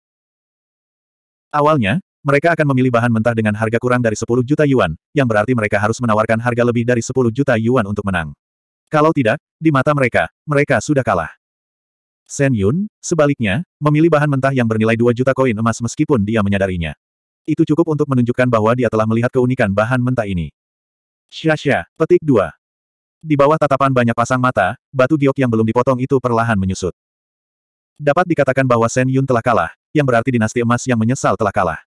Awalnya, mereka akan memilih bahan mentah dengan harga kurang dari 10 juta yuan, yang berarti mereka harus menawarkan harga lebih dari 10 juta yuan untuk menang. Kalau tidak, di mata mereka, mereka sudah kalah. Shen Yun, sebaliknya, memilih bahan mentah yang bernilai 2 juta koin emas meskipun dia menyadarinya. Itu cukup untuk menunjukkan bahwa dia telah melihat keunikan bahan mentah ini. Syasha, petik dua. Di bawah tatapan banyak pasang mata, batu giok yang belum dipotong itu perlahan menyusut. Dapat dikatakan bahwa Shen Yun telah kalah, yang berarti dinasti emas yang menyesal telah kalah.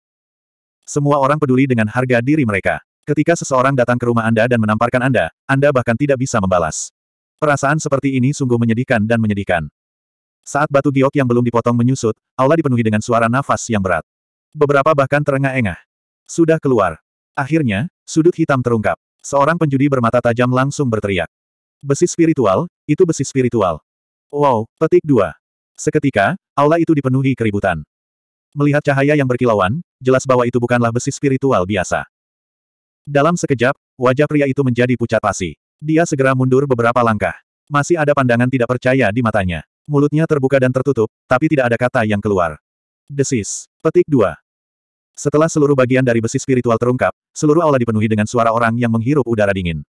Semua orang peduli dengan harga diri mereka. Ketika seseorang datang ke rumah Anda dan menamparkan Anda, Anda bahkan tidak bisa membalas. Perasaan seperti ini sungguh menyedihkan dan menyedihkan. Saat batu giok yang belum dipotong menyusut, Allah dipenuhi dengan suara nafas yang berat. Beberapa bahkan terengah-engah. Sudah keluar. Akhirnya, sudut hitam terungkap. Seorang penjudi bermata tajam langsung berteriak. Besi spiritual, itu besi spiritual. Wow, petik dua. Seketika, aula itu dipenuhi keributan. Melihat cahaya yang berkilauan, jelas bahwa itu bukanlah besi spiritual biasa. Dalam sekejap, wajah pria itu menjadi pucat pasi. Dia segera mundur beberapa langkah. Masih ada pandangan tidak percaya di matanya. Mulutnya terbuka dan tertutup, tapi tidak ada kata yang keluar. Desis. Petik 2. Setelah seluruh bagian dari besi spiritual terungkap, seluruh aula dipenuhi dengan suara orang yang menghirup udara dingin.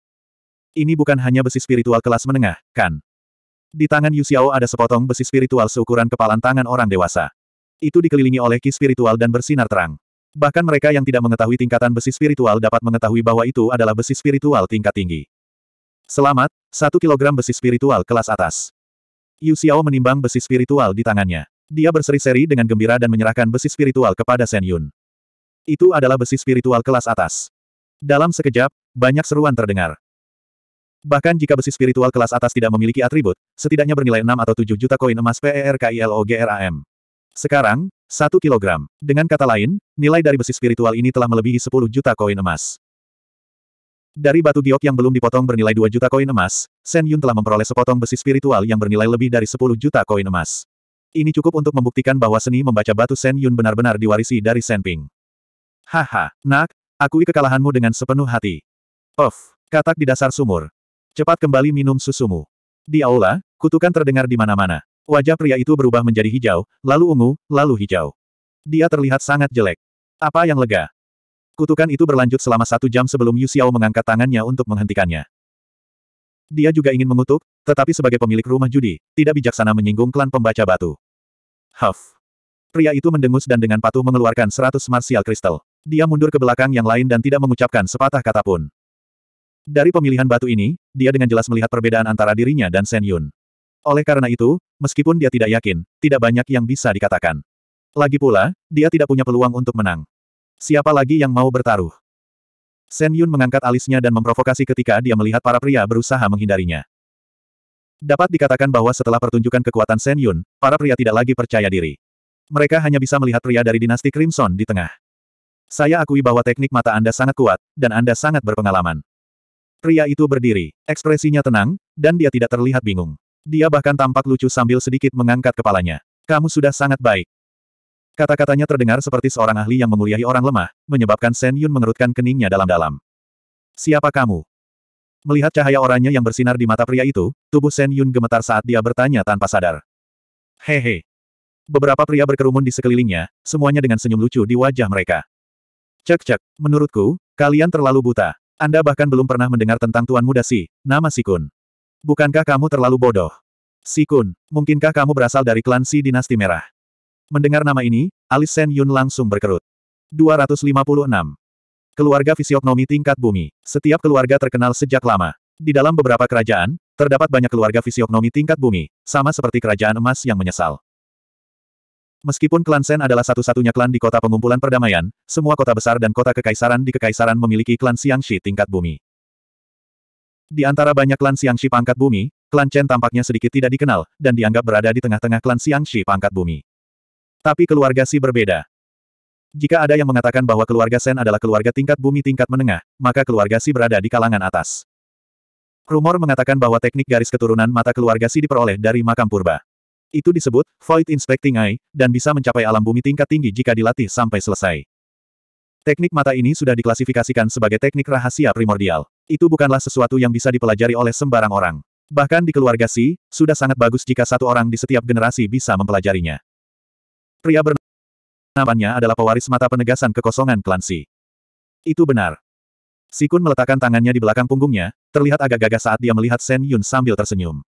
Ini bukan hanya besi spiritual kelas menengah, kan? Di tangan Yu Xiao ada sepotong besi spiritual seukuran kepalan tangan orang dewasa. Itu dikelilingi oleh ki spiritual dan bersinar terang. Bahkan mereka yang tidak mengetahui tingkatan besi spiritual dapat mengetahui bahwa itu adalah besi spiritual tingkat tinggi. Selamat, satu kilogram besi spiritual kelas atas. Yu Xiao menimbang besi spiritual di tangannya. Dia berseri-seri dengan gembira dan menyerahkan besi spiritual kepada Shen Yun. Itu adalah besi spiritual kelas atas. Dalam sekejap, banyak seruan terdengar. Bahkan jika besi spiritual kelas atas tidak memiliki atribut, setidaknya bernilai 6 atau 7 juta koin emas PERKILOGRAM. Sekarang, 1 kilogram. Dengan kata lain, nilai dari besi spiritual ini telah melebihi 10 juta koin emas. Dari batu giok yang belum dipotong bernilai 2 juta koin emas, Shen Yun telah memperoleh sepotong besi spiritual yang bernilai lebih dari 10 juta koin emas. Ini cukup untuk membuktikan bahwa seni membaca batu Sen Yun benar-benar diwarisi dari Sen Ping. Haha, nak, akui kekalahanmu dengan sepenuh hati. Of, katak di dasar sumur. Cepat kembali minum susumu. Di aula, kutukan terdengar di mana-mana. Wajah pria itu berubah menjadi hijau, lalu ungu, lalu hijau. Dia terlihat sangat jelek. Apa yang lega? Kutukan itu berlanjut selama satu jam sebelum Yu Xiao mengangkat tangannya untuk menghentikannya. Dia juga ingin mengutuk, tetapi sebagai pemilik rumah judi, tidak bijaksana menyinggung klan pembaca batu. Huff. Pria itu mendengus dan dengan patuh mengeluarkan seratus martial kristal. Dia mundur ke belakang yang lain dan tidak mengucapkan sepatah kata pun. Dari pemilihan batu ini, dia dengan jelas melihat perbedaan antara dirinya dan Shen Yun. Oleh karena itu, meskipun dia tidak yakin, tidak banyak yang bisa dikatakan. Lagi pula, dia tidak punya peluang untuk menang. Siapa lagi yang mau bertaruh? Shen Yun mengangkat alisnya dan memprovokasi ketika dia melihat para pria berusaha menghindarinya. Dapat dikatakan bahwa setelah pertunjukan kekuatan Shen Yun, para pria tidak lagi percaya diri. Mereka hanya bisa melihat pria dari dinasti Crimson di tengah. Saya akui bahwa teknik mata Anda sangat kuat, dan Anda sangat berpengalaman. Pria itu berdiri, ekspresinya tenang, dan dia tidak terlihat bingung. Dia bahkan tampak lucu sambil sedikit mengangkat kepalanya. Kamu sudah sangat baik. Kata-katanya terdengar seperti seorang ahli yang memuliahi orang lemah, menyebabkan Shen Yun mengerutkan keningnya dalam-dalam. Siapa kamu? Melihat cahaya oranye yang bersinar di mata pria itu, tubuh Shen Yun gemetar saat dia bertanya tanpa sadar. Hehe. Beberapa pria berkerumun di sekelilingnya, semuanya dengan senyum lucu di wajah mereka. Cek-cek, menurutku, kalian terlalu buta. Anda bahkan belum pernah mendengar tentang Tuan Muda Si, nama Sikun. Bukankah kamu terlalu bodoh? Sikun, mungkinkah kamu berasal dari klan Si Dinasti Merah? Mendengar nama ini, alis Sen Yun langsung berkerut. 256. Keluarga fisiognomi tingkat bumi. Setiap keluarga terkenal sejak lama. Di dalam beberapa kerajaan, terdapat banyak keluarga fisiognomi tingkat bumi, sama seperti kerajaan emas yang menyesal. Meskipun klan Sen adalah satu-satunya klan di kota pengumpulan perdamaian, semua kota besar dan kota kekaisaran di kekaisaran memiliki klan Xiangxi tingkat bumi. Di antara banyak klan Xiangxi pangkat bumi, klan Chen tampaknya sedikit tidak dikenal, dan dianggap berada di tengah-tengah klan Xiangxi pangkat bumi. Tapi keluarga si berbeda. Jika ada yang mengatakan bahwa keluarga Sen adalah keluarga tingkat bumi tingkat menengah, maka keluarga si berada di kalangan atas. Rumor mengatakan bahwa teknik garis keturunan mata keluarga si diperoleh dari makam purba. Itu disebut Void Inspecting Eye, dan bisa mencapai alam bumi tingkat tinggi jika dilatih sampai selesai. Teknik mata ini sudah diklasifikasikan sebagai teknik rahasia primordial. Itu bukanlah sesuatu yang bisa dipelajari oleh sembarang orang. Bahkan di keluarga si, sudah sangat bagus jika satu orang di setiap generasi bisa mempelajarinya. Pria bernamanya adalah pewaris mata penegasan kekosongan klan Si. Itu benar. Sikun meletakkan tangannya di belakang punggungnya, terlihat agak gagah saat dia melihat Sen Yun sambil tersenyum.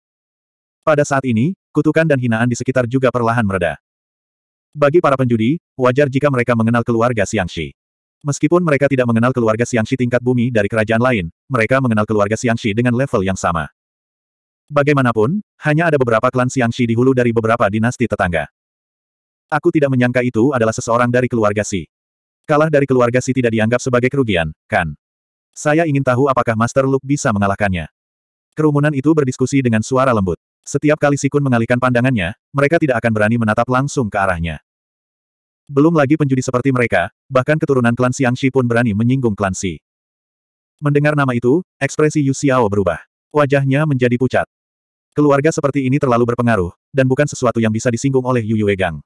Pada saat ini, kutukan dan hinaan di sekitar juga perlahan mereda. Bagi para penjudi, wajar jika mereka mengenal keluarga Siang Shi. Meskipun mereka tidak mengenal keluarga Siang Shi tingkat bumi dari kerajaan lain, mereka mengenal keluarga Siang Shi dengan level yang sama. Bagaimanapun, hanya ada beberapa klan Shi di hulu dari beberapa dinasti tetangga. Aku tidak menyangka itu adalah seseorang dari keluarga Si. Kalah dari keluarga Si tidak dianggap sebagai kerugian, kan? Saya ingin tahu apakah Master Luke bisa mengalahkannya. Kerumunan itu berdiskusi dengan suara lembut. Setiap kali Si Kun mengalihkan pandangannya, mereka tidak akan berani menatap langsung ke arahnya. Belum lagi penjudi seperti mereka, bahkan keturunan klan Shi pun berani menyinggung klan Si. Mendengar nama itu, ekspresi Yu Xiao berubah. Wajahnya menjadi pucat. Keluarga seperti ini terlalu berpengaruh, dan bukan sesuatu yang bisa disinggung oleh Yu Yue Gang.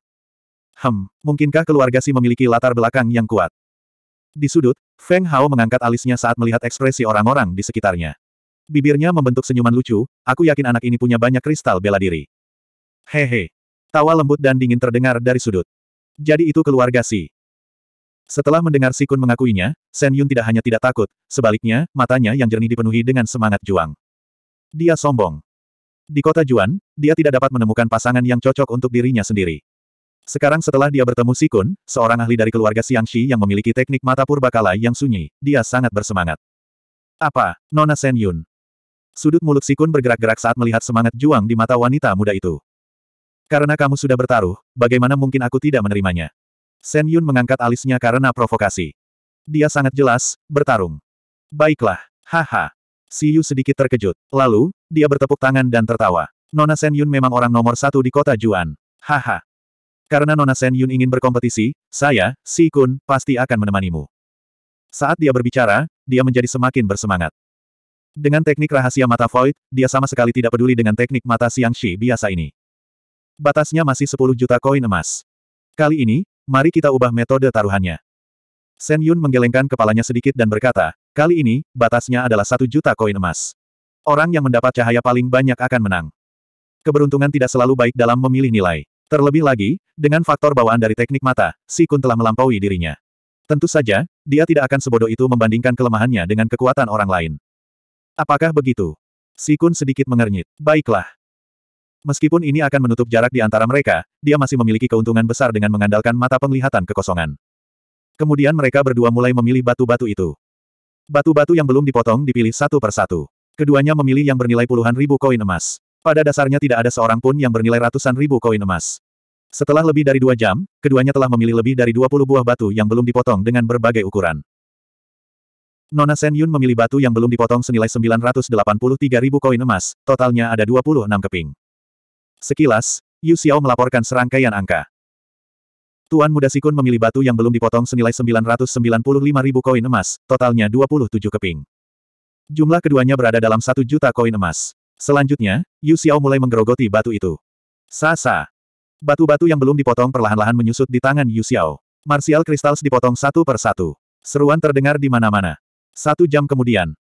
Hem, mungkinkah keluarga si memiliki latar belakang yang kuat? Di sudut, Feng Hao mengangkat alisnya saat melihat ekspresi orang-orang di sekitarnya. Bibirnya membentuk senyuman lucu, aku yakin anak ini punya banyak kristal bela diri. Hehe. Tawa lembut dan dingin terdengar dari sudut. Jadi itu keluarga si. Setelah mendengar Sikun mengakuinya, Sen Yun tidak hanya tidak takut, sebaliknya, matanya yang jernih dipenuhi dengan semangat juang. Dia sombong. Di kota Juan, dia tidak dapat menemukan pasangan yang cocok untuk dirinya sendiri. Sekarang setelah dia bertemu Sikun, seorang ahli dari keluarga Xiangxi yang memiliki teknik mata purbakala yang sunyi, dia sangat bersemangat. Apa, Nona Senyun? Sudut mulut Sikun bergerak-gerak saat melihat semangat juang di mata wanita muda itu. Karena kamu sudah bertaruh, bagaimana mungkin aku tidak menerimanya? Senyun mengangkat alisnya karena provokasi. Dia sangat jelas, bertarung. Baiklah, haha. Siu sedikit terkejut. Lalu, dia bertepuk tangan dan tertawa. Nona Senyun memang orang nomor satu di kota Juan. Haha. Karena Nona Sen Yun ingin berkompetisi, saya, Si Kun, pasti akan menemanimu. Saat dia berbicara, dia menjadi semakin bersemangat. Dengan teknik rahasia mata void, dia sama sekali tidak peduli dengan teknik mata siang Shi biasa ini. Batasnya masih 10 juta koin emas. Kali ini, mari kita ubah metode taruhannya. Sen Yun menggelengkan kepalanya sedikit dan berkata, kali ini, batasnya adalah satu juta koin emas. Orang yang mendapat cahaya paling banyak akan menang. Keberuntungan tidak selalu baik dalam memilih nilai. Terlebih lagi, dengan faktor bawaan dari teknik mata, Si Kun telah melampaui dirinya. Tentu saja, dia tidak akan sebodoh itu membandingkan kelemahannya dengan kekuatan orang lain. Apakah begitu? Si Kun sedikit mengernyit. Baiklah. Meskipun ini akan menutup jarak di antara mereka, dia masih memiliki keuntungan besar dengan mengandalkan mata penglihatan kekosongan. Kemudian mereka berdua mulai memilih batu-batu itu. Batu-batu yang belum dipotong dipilih satu persatu. Keduanya memilih yang bernilai puluhan ribu koin emas. Pada dasarnya tidak ada seorang pun yang bernilai ratusan ribu koin emas. Setelah lebih dari dua jam, keduanya telah memilih lebih dari 20 buah batu yang belum dipotong dengan berbagai ukuran. Nona Sen Yun memilih batu yang belum dipotong senilai 983 ribu koin emas, totalnya ada 26 keping. Sekilas, Yu Xiao melaporkan serangkaian angka. Tuan Muda Sikun memilih batu yang belum dipotong senilai 995 ribu koin emas, totalnya 27 keping. Jumlah keduanya berada dalam 1 juta koin emas. Selanjutnya, Yu Xiao mulai menggerogoti batu itu. Sasa. Batu-batu yang belum dipotong perlahan-lahan menyusut di tangan Yu Xiao. Martial Crystals dipotong satu per satu. Seruan terdengar di mana-mana. Satu jam kemudian.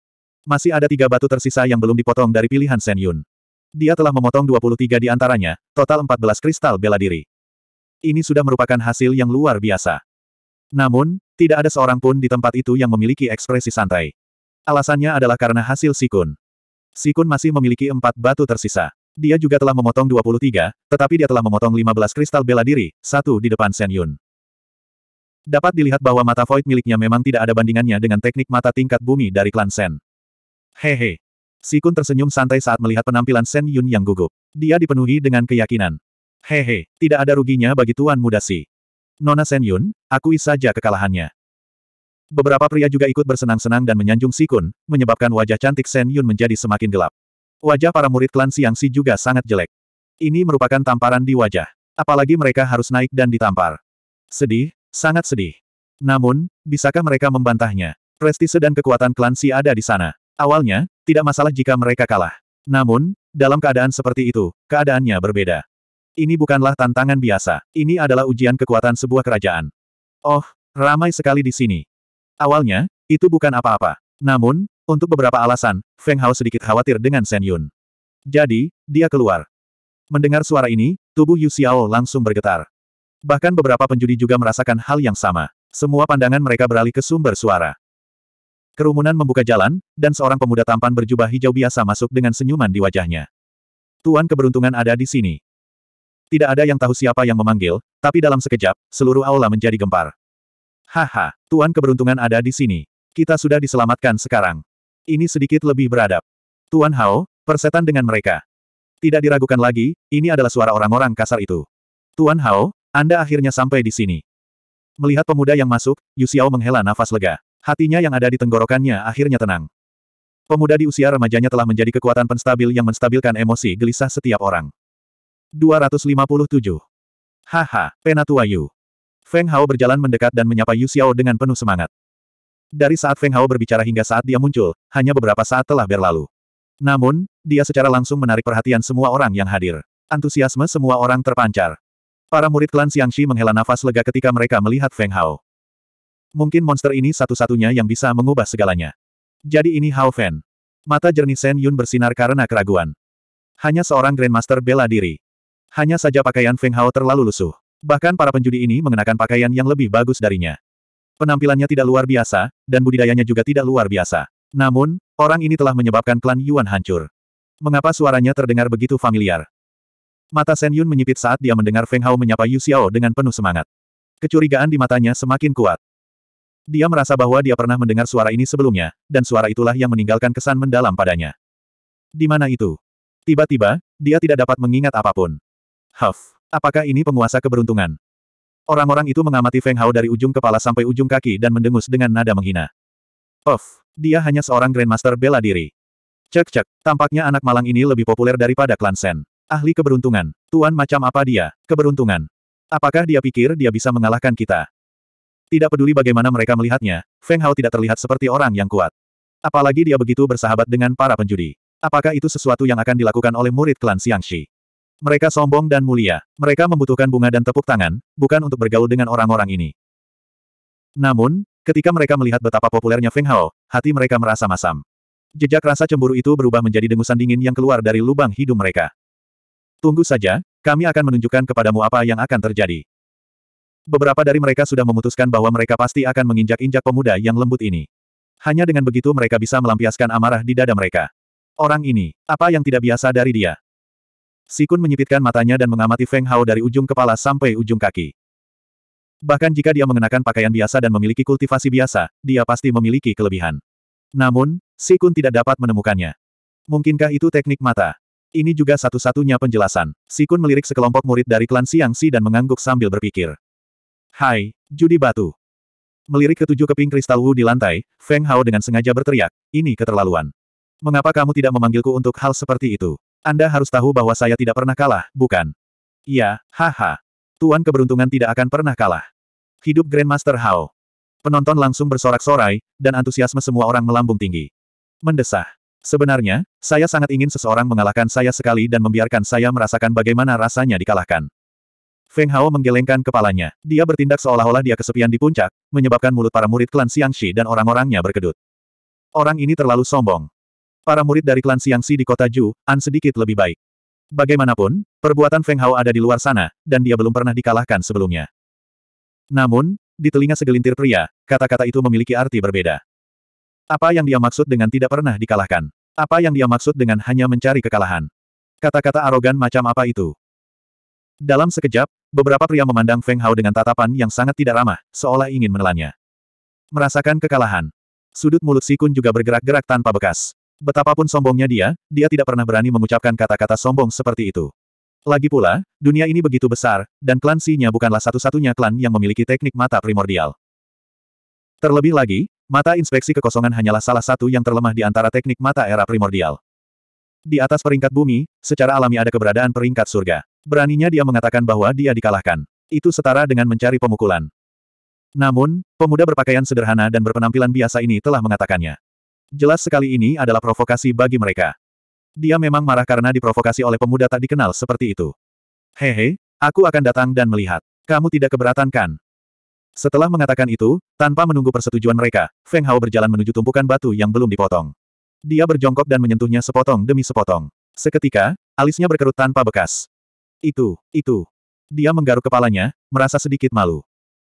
Masih ada tiga batu tersisa yang belum dipotong dari pilihan Shen Yun. Dia telah memotong 23 di antaranya, total 14 kristal bela diri. Ini sudah merupakan hasil yang luar biasa. Namun, tidak ada seorang pun di tempat itu yang memiliki ekspresi santai. Alasannya adalah karena hasil sikun. Sikun masih memiliki empat batu tersisa. Dia juga telah memotong 23, tetapi dia telah memotong 15 kristal bela diri, satu di depan Shen Yun. Dapat dilihat bahwa mata void miliknya memang tidak ada bandingannya dengan teknik mata tingkat bumi dari klan Shen. Hehe. Sikun tersenyum santai saat melihat penampilan Shen Yun yang gugup. Dia dipenuhi dengan keyakinan. Hehe, tidak ada ruginya bagi tuan muda si. Nona Shen Yun, akui saja kekalahannya. Beberapa pria juga ikut bersenang-senang dan menyanjung Sikun, menyebabkan wajah cantik Shen Yun menjadi semakin gelap. Wajah para murid klan Siang Si juga sangat jelek. Ini merupakan tamparan di wajah. Apalagi mereka harus naik dan ditampar. Sedih, sangat sedih. Namun, bisakah mereka membantahnya? Prestise dan kekuatan klan Si ada di sana. Awalnya, tidak masalah jika mereka kalah. Namun, dalam keadaan seperti itu, keadaannya berbeda. Ini bukanlah tantangan biasa. Ini adalah ujian kekuatan sebuah kerajaan. Oh, ramai sekali di sini. Awalnya, itu bukan apa-apa. Namun, untuk beberapa alasan, Feng Hao sedikit khawatir dengan Shen Yun. Jadi, dia keluar. Mendengar suara ini, tubuh Yu Xiao langsung bergetar. Bahkan beberapa penjudi juga merasakan hal yang sama. Semua pandangan mereka beralih ke sumber suara. Kerumunan membuka jalan, dan seorang pemuda tampan berjubah hijau biasa masuk dengan senyuman di wajahnya. Tuan keberuntungan ada di sini. Tidak ada yang tahu siapa yang memanggil, tapi dalam sekejap, seluruh aula menjadi gempar. Haha, Tuan keberuntungan ada di sini. Kita sudah diselamatkan sekarang. Ini sedikit lebih beradab. Tuan Hao, persetan dengan mereka. Tidak diragukan lagi, ini adalah suara orang-orang kasar itu. Tuan Hao, Anda akhirnya sampai di sini. Melihat pemuda yang masuk, Yu Xiao menghela nafas lega. Hatinya yang ada di tenggorokannya akhirnya tenang. Pemuda di usia remajanya telah menjadi kekuatan penstabil yang menstabilkan emosi gelisah setiap orang. 257. Haha, Penatua Yu. Feng Hao berjalan mendekat dan menyapa Yu Xiao dengan penuh semangat. Dari saat Feng Hao berbicara hingga saat dia muncul, hanya beberapa saat telah berlalu. Namun, dia secara langsung menarik perhatian semua orang yang hadir. Antusiasme semua orang terpancar. Para murid klan Xiangxi menghela nafas lega ketika mereka melihat Feng Hao. Mungkin monster ini satu-satunya yang bisa mengubah segalanya. Jadi ini Hao Fen. Mata jernih Shen Yun bersinar karena keraguan. Hanya seorang Grandmaster bela diri. Hanya saja pakaian Feng Hao terlalu lusuh. Bahkan para penjudi ini mengenakan pakaian yang lebih bagus darinya. Penampilannya tidak luar biasa, dan budidayanya juga tidak luar biasa. Namun, orang ini telah menyebabkan klan Yuan hancur. Mengapa suaranya terdengar begitu familiar? Mata Shen Yun menyipit saat dia mendengar Feng Hao menyapa Yu Xiao dengan penuh semangat. Kecurigaan di matanya semakin kuat. Dia merasa bahwa dia pernah mendengar suara ini sebelumnya, dan suara itulah yang meninggalkan kesan mendalam padanya. Di mana itu? Tiba-tiba, dia tidak dapat mengingat apapun. Huff. Apakah ini penguasa keberuntungan? Orang-orang itu mengamati Feng Hao dari ujung kepala sampai ujung kaki dan mendengus dengan nada menghina. Of, dia hanya seorang Grandmaster bela diri. Cek-cek, tampaknya anak malang ini lebih populer daripada klan Sen. Ahli keberuntungan. Tuan macam apa dia? Keberuntungan. Apakah dia pikir dia bisa mengalahkan kita? Tidak peduli bagaimana mereka melihatnya, Feng Hao tidak terlihat seperti orang yang kuat. Apalagi dia begitu bersahabat dengan para penjudi. Apakah itu sesuatu yang akan dilakukan oleh murid klan Xiangxi? Mereka sombong dan mulia. Mereka membutuhkan bunga dan tepuk tangan, bukan untuk bergaul dengan orang-orang ini. Namun, ketika mereka melihat betapa populernya Feng Hao, hati mereka merasa masam. Jejak rasa cemburu itu berubah menjadi dengusan dingin yang keluar dari lubang hidung mereka. Tunggu saja, kami akan menunjukkan kepadamu apa yang akan terjadi. Beberapa dari mereka sudah memutuskan bahwa mereka pasti akan menginjak-injak pemuda yang lembut ini. Hanya dengan begitu mereka bisa melampiaskan amarah di dada mereka. Orang ini, apa yang tidak biasa dari dia? Sikun menyipitkan matanya dan mengamati Feng Hao dari ujung kepala sampai ujung kaki. Bahkan jika dia mengenakan pakaian biasa dan memiliki kultivasi biasa, dia pasti memiliki kelebihan. Namun, Sikun tidak dapat menemukannya. Mungkinkah itu teknik mata? Ini juga satu-satunya penjelasan. Sikun melirik sekelompok murid dari klan Si dan mengangguk sambil berpikir. Hai, judi batu. Melirik ketujuh keping kristal Wu di lantai, Feng Hao dengan sengaja berteriak, ini keterlaluan. Mengapa kamu tidak memanggilku untuk hal seperti itu? Anda harus tahu bahwa saya tidak pernah kalah, bukan? Iya, haha. Tuan keberuntungan tidak akan pernah kalah. Hidup Grandmaster Hao. Penonton langsung bersorak-sorai, dan antusiasme semua orang melambung tinggi. Mendesah. Sebenarnya, saya sangat ingin seseorang mengalahkan saya sekali dan membiarkan saya merasakan bagaimana rasanya dikalahkan. Feng Hao menggelengkan kepalanya. Dia bertindak seolah-olah dia kesepian di puncak, menyebabkan mulut para murid klan Xiangxi dan orang-orangnya berkedut. Orang ini terlalu sombong. Para murid dari klan Siangsi di kota Ju, An sedikit lebih baik. Bagaimanapun, perbuatan Feng Hao ada di luar sana, dan dia belum pernah dikalahkan sebelumnya. Namun, di telinga segelintir pria, kata-kata itu memiliki arti berbeda. Apa yang dia maksud dengan tidak pernah dikalahkan? Apa yang dia maksud dengan hanya mencari kekalahan? Kata-kata arogan macam apa itu? Dalam sekejap, beberapa pria memandang Feng Hao dengan tatapan yang sangat tidak ramah, seolah ingin menelannya. Merasakan kekalahan. Sudut mulut Sikun juga bergerak-gerak tanpa bekas. Betapapun sombongnya dia, dia tidak pernah berani mengucapkan kata-kata sombong seperti itu. Lagi pula, dunia ini begitu besar, dan klan Sinya bukanlah satu-satunya klan yang memiliki teknik mata primordial. Terlebih lagi, mata inspeksi kekosongan hanyalah salah satu yang terlemah di antara teknik mata era primordial. Di atas peringkat bumi, secara alami ada keberadaan peringkat surga. Beraninya dia mengatakan bahwa dia dikalahkan. Itu setara dengan mencari pemukulan. Namun, pemuda berpakaian sederhana dan berpenampilan biasa ini telah mengatakannya. Jelas sekali ini adalah provokasi bagi mereka. Dia memang marah karena diprovokasi oleh pemuda tak dikenal seperti itu. Hehe, aku akan datang dan melihat. Kamu tidak keberatan kan? Setelah mengatakan itu, tanpa menunggu persetujuan mereka, Feng Hao berjalan menuju tumpukan batu yang belum dipotong. Dia berjongkok dan menyentuhnya sepotong demi sepotong. Seketika, alisnya berkerut tanpa bekas. Itu, itu. Dia menggaruk kepalanya, merasa sedikit malu.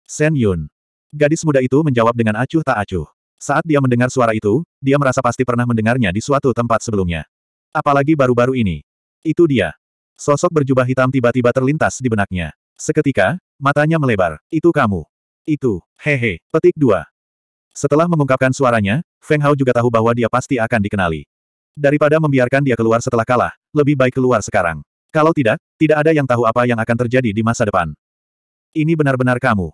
Sen Yun. Gadis muda itu menjawab dengan acuh tak acuh. Saat dia mendengar suara itu, dia merasa pasti pernah mendengarnya di suatu tempat sebelumnya. Apalagi baru-baru ini. Itu dia. Sosok berjubah hitam tiba-tiba terlintas di benaknya. Seketika, matanya melebar. Itu kamu. Itu. Hehe. Petik 2. Setelah mengungkapkan suaranya, Feng Hao juga tahu bahwa dia pasti akan dikenali. Daripada membiarkan dia keluar setelah kalah, lebih baik keluar sekarang. Kalau tidak, tidak ada yang tahu apa yang akan terjadi di masa depan. Ini benar-benar kamu.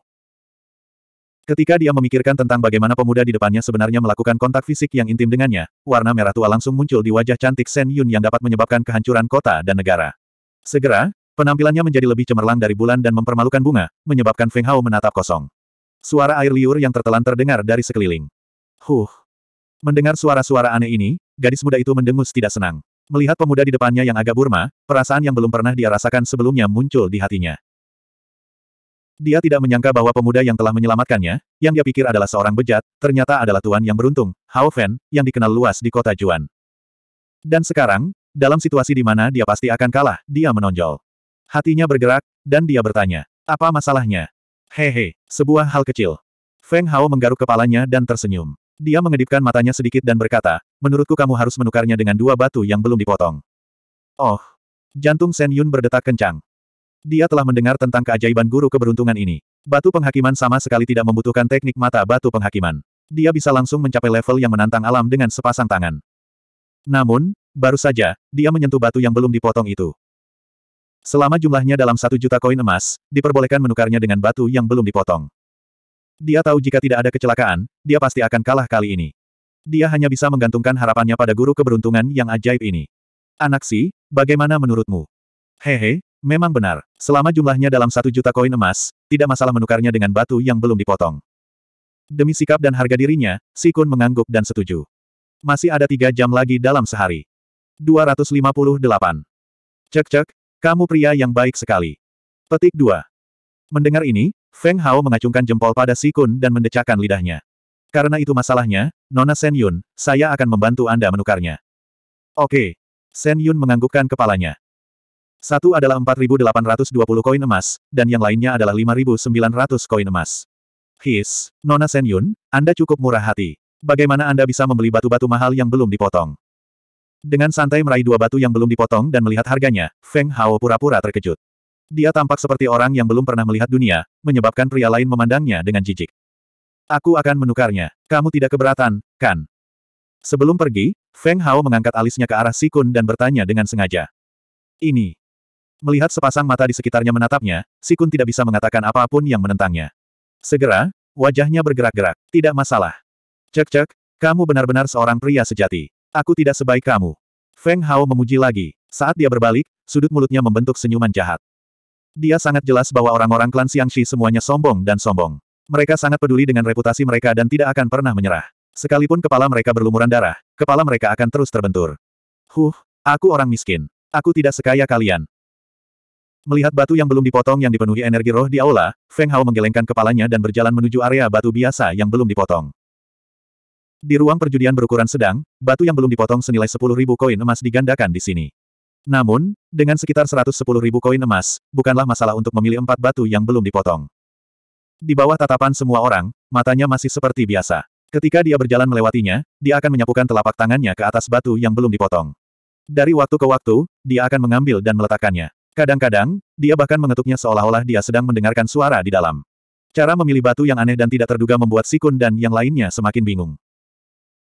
Ketika dia memikirkan tentang bagaimana pemuda di depannya sebenarnya melakukan kontak fisik yang intim dengannya, warna merah tua langsung muncul di wajah cantik Shen Yun yang dapat menyebabkan kehancuran kota dan negara. Segera, penampilannya menjadi lebih cemerlang dari bulan dan mempermalukan bunga, menyebabkan Feng Hao menatap kosong. Suara air liur yang tertelan terdengar dari sekeliling. Huh. Mendengar suara-suara aneh ini, gadis muda itu mendengus tidak senang. Melihat pemuda di depannya yang agak burma, perasaan yang belum pernah dia rasakan sebelumnya muncul di hatinya. Dia tidak menyangka bahwa pemuda yang telah menyelamatkannya, yang dia pikir adalah seorang bejat, ternyata adalah tuan yang beruntung, Hao Fen, yang dikenal luas di kota Juan. Dan sekarang, dalam situasi di mana dia pasti akan kalah, dia menonjol. Hatinya bergerak, dan dia bertanya, apa masalahnya? Hehe, sebuah hal kecil. Feng Hao menggaruk kepalanya dan tersenyum. Dia mengedipkan matanya sedikit dan berkata, menurutku kamu harus menukarnya dengan dua batu yang belum dipotong. Oh. Jantung Shen Yun berdetak kencang. Dia telah mendengar tentang keajaiban guru keberuntungan ini. Batu penghakiman sama sekali tidak membutuhkan teknik mata batu penghakiman. Dia bisa langsung mencapai level yang menantang alam dengan sepasang tangan. Namun, baru saja, dia menyentuh batu yang belum dipotong itu. Selama jumlahnya dalam satu juta koin emas, diperbolehkan menukarnya dengan batu yang belum dipotong. Dia tahu jika tidak ada kecelakaan, dia pasti akan kalah kali ini. Dia hanya bisa menggantungkan harapannya pada guru keberuntungan yang ajaib ini. Anak si, bagaimana menurutmu? Hehe, Memang benar, selama jumlahnya dalam satu juta koin emas, tidak masalah menukarnya dengan batu yang belum dipotong. Demi sikap dan harga dirinya, Si Kun mengangguk dan setuju. Masih ada tiga jam lagi dalam sehari. 258. Cek-cek, kamu pria yang baik sekali. Petik 2. Mendengar ini, Feng Hao mengacungkan jempol pada Si Kun dan mendecakkan lidahnya. Karena itu masalahnya, Nona Sen Yun, saya akan membantu Anda menukarnya. Oke. Sen Yun menganggukkan kepalanya. Satu adalah 4.820 koin emas, dan yang lainnya adalah 5.900 koin emas. His, Nona Senyun, Anda cukup murah hati. Bagaimana Anda bisa membeli batu-batu mahal yang belum dipotong? Dengan santai meraih dua batu yang belum dipotong dan melihat harganya, Feng Hao pura-pura terkejut. Dia tampak seperti orang yang belum pernah melihat dunia, menyebabkan pria lain memandangnya dengan jijik. Aku akan menukarnya. Kamu tidak keberatan, kan? Sebelum pergi, Feng Hao mengangkat alisnya ke arah Sikun dan bertanya dengan sengaja. Ini, Melihat sepasang mata di sekitarnya menatapnya, Sikun tidak bisa mengatakan apapun yang menentangnya. Segera, wajahnya bergerak-gerak. Tidak masalah. Cek-cek, kamu benar-benar seorang pria sejati. Aku tidak sebaik kamu. Feng Hao memuji lagi. Saat dia berbalik, sudut mulutnya membentuk senyuman jahat. Dia sangat jelas bahwa orang-orang klan Xiangxi semuanya sombong dan sombong. Mereka sangat peduli dengan reputasi mereka dan tidak akan pernah menyerah. Sekalipun kepala mereka berlumuran darah, kepala mereka akan terus terbentur. Huh, aku orang miskin. Aku tidak sekaya kalian, Melihat batu yang belum dipotong yang dipenuhi energi roh di aula, Feng Hao menggelengkan kepalanya dan berjalan menuju area batu biasa yang belum dipotong. Di ruang perjudian berukuran sedang, batu yang belum dipotong senilai 10.000 koin emas digandakan di sini. Namun, dengan sekitar 110.000 koin emas, bukanlah masalah untuk memilih empat batu yang belum dipotong. Di bawah tatapan semua orang, matanya masih seperti biasa. Ketika dia berjalan melewatinya, dia akan menyapukan telapak tangannya ke atas batu yang belum dipotong. Dari waktu ke waktu, dia akan mengambil dan meletakkannya. Kadang-kadang, dia bahkan mengetuknya seolah-olah dia sedang mendengarkan suara di dalam. Cara memilih batu yang aneh dan tidak terduga membuat Sikun dan yang lainnya semakin bingung.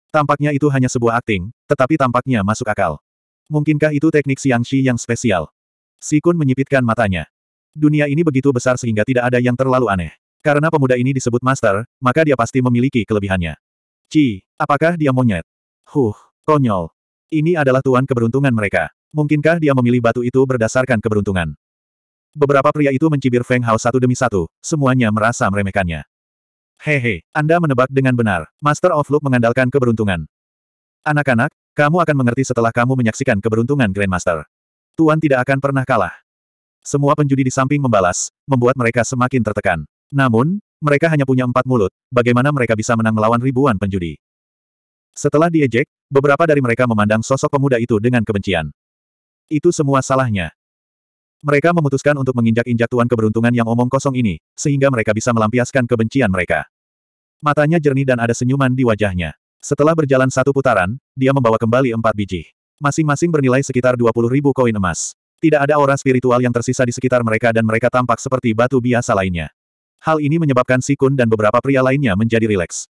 Tampaknya itu hanya sebuah akting, tetapi tampaknya masuk akal. Mungkinkah itu teknik Xiangxi yang spesial? Sikun menyipitkan matanya. Dunia ini begitu besar sehingga tidak ada yang terlalu aneh. Karena pemuda ini disebut master, maka dia pasti memiliki kelebihannya. Ci, apakah dia monyet? Huh, konyol. Ini adalah tuan keberuntungan mereka. Mungkinkah dia memilih batu itu berdasarkan keberuntungan? Beberapa pria itu mencibir Feng Hao satu demi satu, semuanya merasa meremehkannya. Hehe, Anda menebak dengan benar. Master of Look mengandalkan keberuntungan. Anak-anak, kamu akan mengerti setelah kamu menyaksikan keberuntungan Grandmaster. Tuan tidak akan pernah kalah. Semua penjudi di samping membalas, membuat mereka semakin tertekan. Namun, mereka hanya punya empat mulut, bagaimana mereka bisa menang melawan ribuan penjudi? Setelah diejek, beberapa dari mereka memandang sosok pemuda itu dengan kebencian. Itu semua salahnya. Mereka memutuskan untuk menginjak-injak tuan keberuntungan yang omong kosong ini, sehingga mereka bisa melampiaskan kebencian mereka. Matanya jernih dan ada senyuman di wajahnya. Setelah berjalan satu putaran, dia membawa kembali empat biji. Masing-masing bernilai sekitar puluh ribu koin emas. Tidak ada aura spiritual yang tersisa di sekitar mereka dan mereka tampak seperti batu biasa lainnya. Hal ini menyebabkan Sikun dan beberapa pria lainnya menjadi rileks.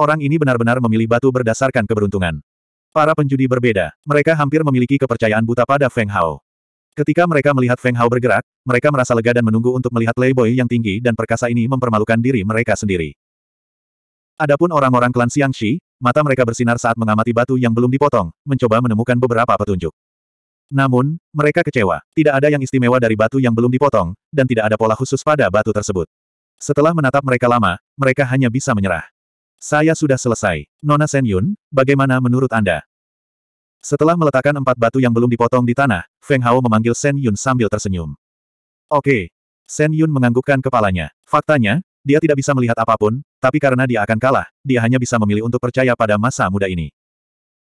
Orang ini benar-benar memilih batu berdasarkan keberuntungan. Para penjudi berbeda. Mereka hampir memiliki kepercayaan buta pada Feng Hao. Ketika mereka melihat Feng Hao bergerak, mereka merasa lega dan menunggu untuk melihat Leiboy yang tinggi dan perkasa ini mempermalukan diri mereka sendiri. Adapun orang-orang klan Xiangxi, mata mereka bersinar saat mengamati batu yang belum dipotong, mencoba menemukan beberapa petunjuk. Namun, mereka kecewa. Tidak ada yang istimewa dari batu yang belum dipotong, dan tidak ada pola khusus pada batu tersebut. Setelah menatap mereka lama, mereka hanya bisa menyerah. Saya sudah selesai. Nona Senyun, bagaimana menurut Anda? Setelah meletakkan empat batu yang belum dipotong di tanah, Feng Hao memanggil Senyun sambil tersenyum. Oke. Senyun menganggukkan kepalanya. Faktanya, dia tidak bisa melihat apapun, tapi karena dia akan kalah, dia hanya bisa memilih untuk percaya pada masa muda ini.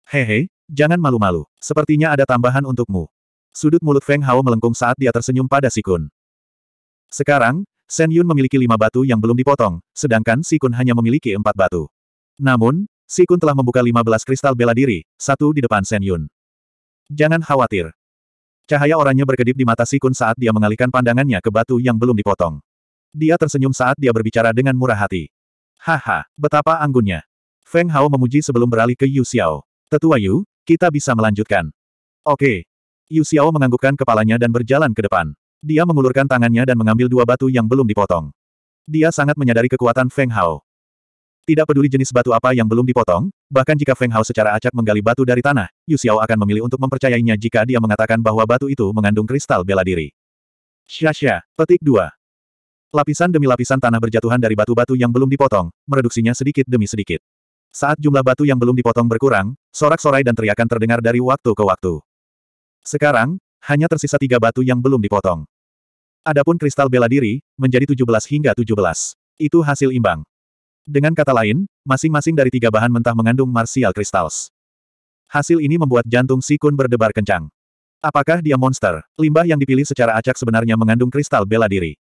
Hehe, jangan malu-malu. Sepertinya ada tambahan untukmu. Sudut mulut Feng Hao melengkung saat dia tersenyum pada Sikun. Sekarang, Shen Yun memiliki lima batu yang belum dipotong, sedangkan Si Kun hanya memiliki empat batu. Namun, Si Kun telah membuka lima belas kristal bela diri, satu di depan Shen Yun. Jangan khawatir. Cahaya oranye berkedip di mata Si Kun saat dia mengalihkan pandangannya ke batu yang belum dipotong. Dia tersenyum saat dia berbicara dengan murah hati. Haha, betapa anggunnya. Feng Hao memuji sebelum beralih ke Yu Xiao. Tetua Yu, kita bisa melanjutkan. Oke. Yu Xiao menganggukkan kepalanya dan berjalan ke depan. Dia mengulurkan tangannya dan mengambil dua batu yang belum dipotong. Dia sangat menyadari kekuatan Feng Hao. Tidak peduli jenis batu apa yang belum dipotong, bahkan jika Feng Hao secara acak menggali batu dari tanah, Yu Xiao akan memilih untuk mempercayainya jika dia mengatakan bahwa batu itu mengandung kristal bela diri. Syasya, petik dua. Lapisan demi lapisan tanah berjatuhan dari batu-batu yang belum dipotong, mereduksinya sedikit demi sedikit. Saat jumlah batu yang belum dipotong berkurang, sorak-sorai dan teriakan terdengar dari waktu ke waktu. Sekarang, hanya tersisa tiga batu yang belum dipotong. Adapun kristal bela diri, menjadi 17 hingga 17. Itu hasil imbang. Dengan kata lain, masing-masing dari tiga bahan mentah mengandung martial crystals. Hasil ini membuat jantung Sikun berdebar kencang. Apakah dia monster? Limbah yang dipilih secara acak sebenarnya mengandung kristal bela diri.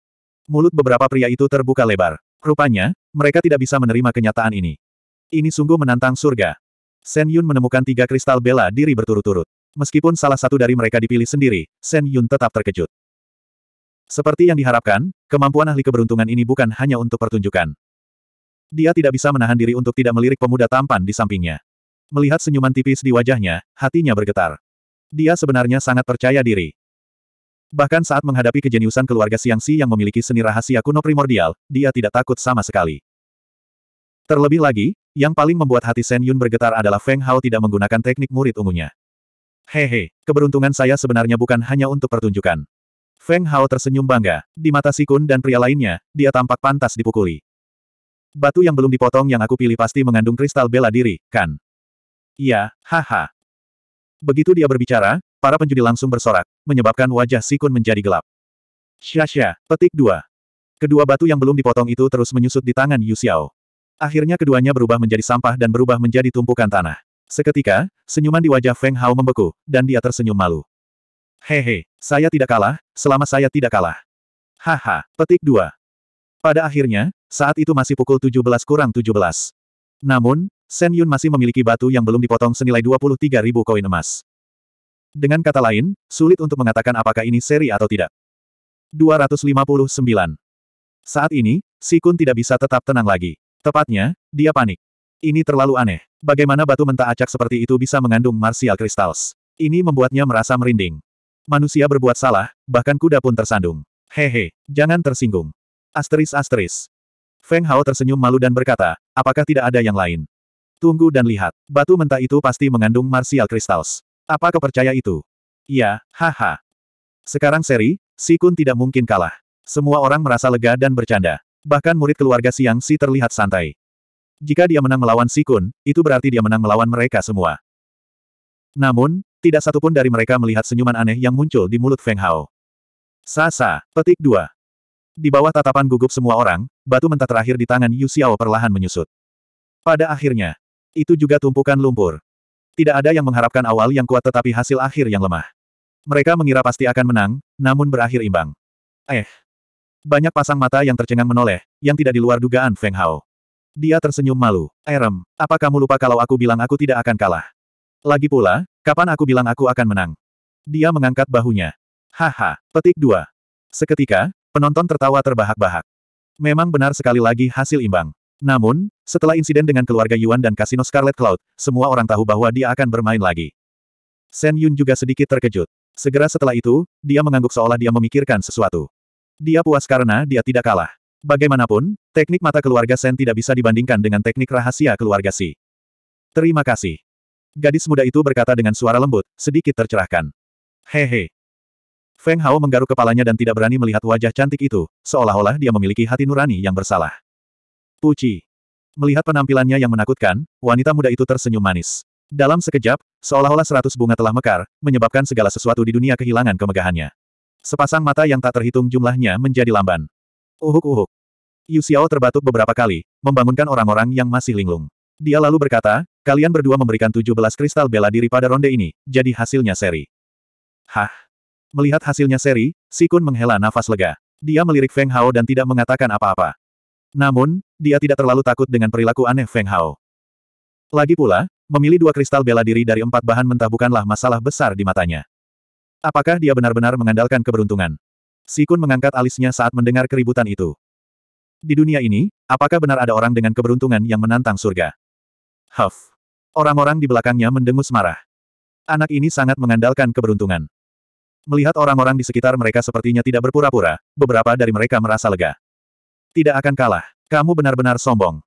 Mulut beberapa pria itu terbuka lebar. Rupanya, mereka tidak bisa menerima kenyataan ini. Ini sungguh menantang surga. Sen Yun menemukan tiga kristal bela diri berturut-turut. Meskipun salah satu dari mereka dipilih sendiri, Shen Yun tetap terkejut. Seperti yang diharapkan, kemampuan ahli keberuntungan ini bukan hanya untuk pertunjukan. Dia tidak bisa menahan diri untuk tidak melirik pemuda tampan di sampingnya. Melihat senyuman tipis di wajahnya, hatinya bergetar. Dia sebenarnya sangat percaya diri. Bahkan saat menghadapi kejeniusan keluarga Siang Si yang memiliki seni rahasia kuno primordial, dia tidak takut sama sekali. Terlebih lagi, yang paling membuat hati Shen Yun bergetar adalah Feng Hao tidak menggunakan teknik murid ungunya. Hehe, keberuntungan saya sebenarnya bukan hanya untuk pertunjukan. Feng Hao tersenyum bangga. Di mata Sikun dan pria lainnya, dia tampak pantas dipukuli. Batu yang belum dipotong yang aku pilih pasti mengandung kristal bela diri, kan? Iya, haha. Begitu dia berbicara, para penjudi langsung bersorak, menyebabkan wajah Sikun menjadi gelap. Syasya, petik dua. Kedua batu yang belum dipotong itu terus menyusut di tangan Yu Xiao. Akhirnya keduanya berubah menjadi sampah dan berubah menjadi tumpukan tanah. Seketika, senyuman di wajah Feng Hao membeku, dan dia tersenyum malu. Hehe, saya tidak kalah, selama saya tidak kalah. Haha, petik dua. Pada akhirnya, saat itu masih pukul 17 kurang 17. Namun, Shen Yun masih memiliki batu yang belum dipotong senilai 23 ribu koin emas. Dengan kata lain, sulit untuk mengatakan apakah ini seri atau tidak. 259. Saat ini, Sikun tidak bisa tetap tenang lagi. Tepatnya, dia panik. Ini terlalu aneh. Bagaimana batu mentah acak seperti itu bisa mengandung martial crystals? Ini membuatnya merasa merinding. Manusia berbuat salah, bahkan kuda pun tersandung. Hehe, jangan tersinggung. Asteris asteris. Feng Hao tersenyum malu dan berkata, apakah tidak ada yang lain? Tunggu dan lihat, batu mentah itu pasti mengandung martial crystals. Apa kau percaya itu? Ya, haha. Sekarang seri, Si Kun tidak mungkin kalah. Semua orang merasa lega dan bercanda. Bahkan murid keluarga Siang Si terlihat santai. Jika dia menang melawan Sikun, itu berarti dia menang melawan mereka semua. Namun, tidak satupun dari mereka melihat senyuman aneh yang muncul di mulut Feng Hao. Sasa, petik 2. Di bawah tatapan gugup semua orang, batu mentah terakhir di tangan Yu Xiao perlahan menyusut. Pada akhirnya, itu juga tumpukan lumpur. Tidak ada yang mengharapkan awal yang kuat tetapi hasil akhir yang lemah. Mereka mengira pasti akan menang, namun berakhir imbang. Eh. Banyak pasang mata yang tercengang menoleh, yang tidak di luar dugaan Feng Hao. Dia tersenyum malu. Erem, apa kamu lupa kalau aku bilang aku tidak akan kalah? Lagi pula, kapan aku bilang aku akan menang? Dia mengangkat bahunya. Haha, petik dua. Seketika, penonton tertawa terbahak-bahak. Memang benar sekali lagi hasil imbang. Namun, setelah insiden dengan keluarga Yuan dan kasino Scarlet Cloud, semua orang tahu bahwa dia akan bermain lagi. Sen Yun juga sedikit terkejut. Segera setelah itu, dia mengangguk seolah dia memikirkan sesuatu. Dia puas karena dia tidak kalah. Bagaimanapun, teknik mata keluarga Sen tidak bisa dibandingkan dengan teknik rahasia keluarga Si. Terima kasih. Gadis muda itu berkata dengan suara lembut, sedikit tercerahkan. Hehe. Feng Hao menggaruk kepalanya dan tidak berani melihat wajah cantik itu, seolah-olah dia memiliki hati nurani yang bersalah. Puci. Melihat penampilannya yang menakutkan, wanita muda itu tersenyum manis. Dalam sekejap, seolah-olah seratus bunga telah mekar, menyebabkan segala sesuatu di dunia kehilangan kemegahannya. Sepasang mata yang tak terhitung jumlahnya menjadi lamban. Uhuk-uhuk. Yu Xiao terbatuk beberapa kali, membangunkan orang-orang yang masih linglung. Dia lalu berkata, kalian berdua memberikan 17 kristal bela diri pada ronde ini, jadi hasilnya seri. Hah? Melihat hasilnya seri, Sikun menghela nafas lega. Dia melirik Feng Hao dan tidak mengatakan apa-apa. Namun, dia tidak terlalu takut dengan perilaku aneh Feng Hao. Lagi pula, memilih dua kristal bela diri dari empat bahan mentah bukanlah masalah besar di matanya. Apakah dia benar-benar mengandalkan keberuntungan? Sikun mengangkat alisnya saat mendengar keributan itu. Di dunia ini, apakah benar ada orang dengan keberuntungan yang menantang surga? Huff. Orang-orang di belakangnya mendengus marah. Anak ini sangat mengandalkan keberuntungan. Melihat orang-orang di sekitar mereka sepertinya tidak berpura-pura, beberapa dari mereka merasa lega. Tidak akan kalah. Kamu benar-benar sombong.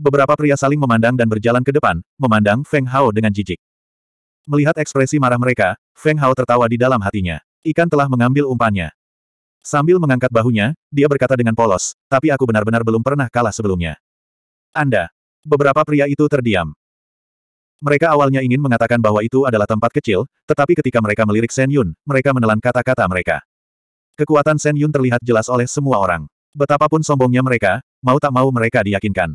Beberapa pria saling memandang dan berjalan ke depan, memandang Feng Hao dengan jijik. Melihat ekspresi marah mereka, Feng Hao tertawa di dalam hatinya. Ikan telah mengambil umpannya. Sambil mengangkat bahunya, dia berkata dengan polos, tapi aku benar-benar belum pernah kalah sebelumnya. Anda. Beberapa pria itu terdiam. Mereka awalnya ingin mengatakan bahwa itu adalah tempat kecil, tetapi ketika mereka melirik Sen Yun, mereka menelan kata-kata mereka. Kekuatan Sen Yun terlihat jelas oleh semua orang. Betapapun sombongnya mereka, mau tak mau mereka diyakinkan.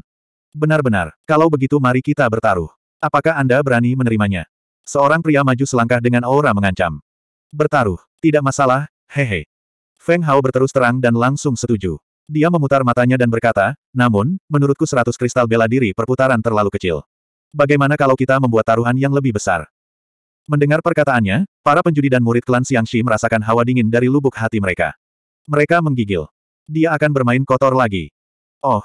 Benar-benar, kalau begitu mari kita bertaruh. Apakah Anda berani menerimanya? Seorang pria maju selangkah dengan aura mengancam. Bertaruh, tidak masalah, hehe. Feng Hao berterus terang dan langsung setuju. Dia memutar matanya dan berkata, namun, menurutku seratus kristal bela diri perputaran terlalu kecil. Bagaimana kalau kita membuat taruhan yang lebih besar? Mendengar perkataannya, para penjudi dan murid klan Xiangxi merasakan hawa dingin dari lubuk hati mereka. Mereka menggigil. Dia akan bermain kotor lagi. Oh.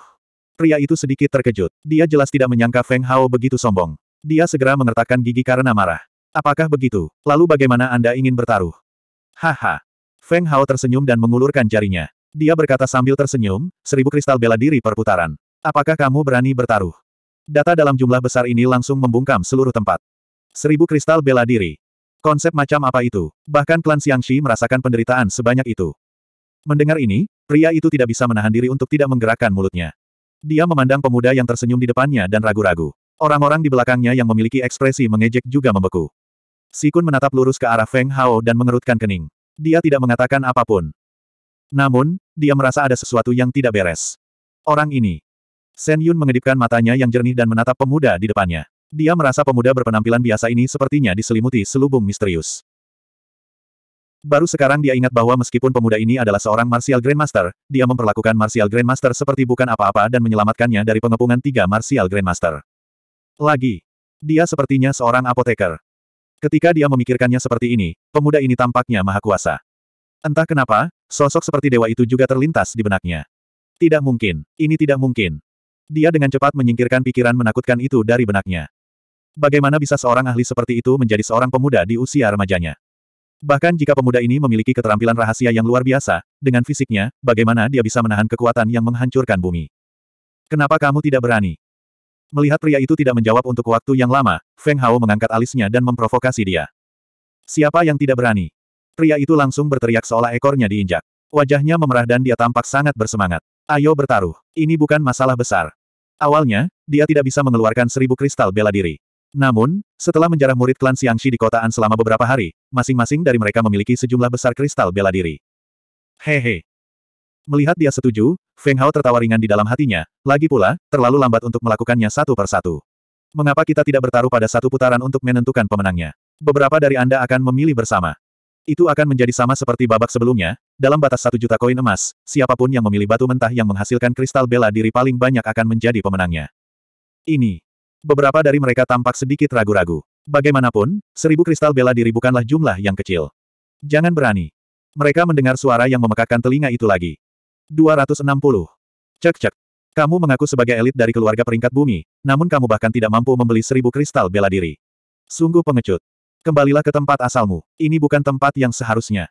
Pria itu sedikit terkejut. Dia jelas tidak menyangka Feng Hao begitu sombong. Dia segera mengertakkan gigi karena marah. Apakah begitu? Lalu bagaimana Anda ingin bertaruh? Haha. Feng Hao tersenyum dan mengulurkan jarinya. Dia berkata sambil tersenyum, seribu kristal bela diri perputaran. Apakah kamu berani bertaruh? Data dalam jumlah besar ini langsung membungkam seluruh tempat. Seribu kristal bela diri. Konsep macam apa itu? Bahkan klan Xiangxi merasakan penderitaan sebanyak itu. Mendengar ini, pria itu tidak bisa menahan diri untuk tidak menggerakkan mulutnya. Dia memandang pemuda yang tersenyum di depannya dan ragu-ragu. Orang-orang di belakangnya yang memiliki ekspresi mengejek juga membeku. Sikun menatap lurus ke arah Feng Hao dan mengerutkan kening. Dia tidak mengatakan apapun. Namun, dia merasa ada sesuatu yang tidak beres. Orang ini. Shen Yun mengedipkan matanya yang jernih dan menatap pemuda di depannya. Dia merasa pemuda berpenampilan biasa ini sepertinya diselimuti selubung misterius. Baru sekarang dia ingat bahwa meskipun pemuda ini adalah seorang Martial Grandmaster, dia memperlakukan Martial Grandmaster seperti bukan apa-apa dan menyelamatkannya dari pengepungan tiga Martial Grandmaster. Lagi. Dia sepertinya seorang apoteker. Ketika dia memikirkannya seperti ini, pemuda ini tampaknya maha kuasa. Entah kenapa, sosok seperti dewa itu juga terlintas di benaknya. Tidak mungkin, ini tidak mungkin. Dia dengan cepat menyingkirkan pikiran menakutkan itu dari benaknya. Bagaimana bisa seorang ahli seperti itu menjadi seorang pemuda di usia remajanya? Bahkan jika pemuda ini memiliki keterampilan rahasia yang luar biasa, dengan fisiknya, bagaimana dia bisa menahan kekuatan yang menghancurkan bumi? Kenapa kamu tidak berani? Melihat pria itu tidak menjawab untuk waktu yang lama, Feng Hao mengangkat alisnya dan memprovokasi dia. Siapa yang tidak berani? Pria itu langsung berteriak seolah ekornya diinjak. Wajahnya memerah dan dia tampak sangat bersemangat. Ayo bertaruh. Ini bukan masalah besar. Awalnya, dia tidak bisa mengeluarkan seribu kristal bela diri. Namun, setelah menjarah murid klan Xiangxi di kotaan selama beberapa hari, masing-masing dari mereka memiliki sejumlah besar kristal bela diri. Hehe, Melihat dia setuju, Feng Hao tertawa ringan di dalam hatinya, lagi pula, terlalu lambat untuk melakukannya satu per satu. Mengapa kita tidak bertaruh pada satu putaran untuk menentukan pemenangnya? Beberapa dari Anda akan memilih bersama. Itu akan menjadi sama seperti babak sebelumnya, dalam batas satu juta koin emas, siapapun yang memilih batu mentah yang menghasilkan kristal bela diri paling banyak akan menjadi pemenangnya. Ini. Beberapa dari mereka tampak sedikit ragu-ragu. Bagaimanapun, seribu kristal bela diri bukanlah jumlah yang kecil. Jangan berani. Mereka mendengar suara yang memekakkan telinga itu lagi. 260. Cek cek. Kamu mengaku sebagai elit dari keluarga peringkat bumi, namun kamu bahkan tidak mampu membeli seribu kristal bela diri. Sungguh pengecut. Kembalilah ke tempat asalmu. Ini bukan tempat yang seharusnya.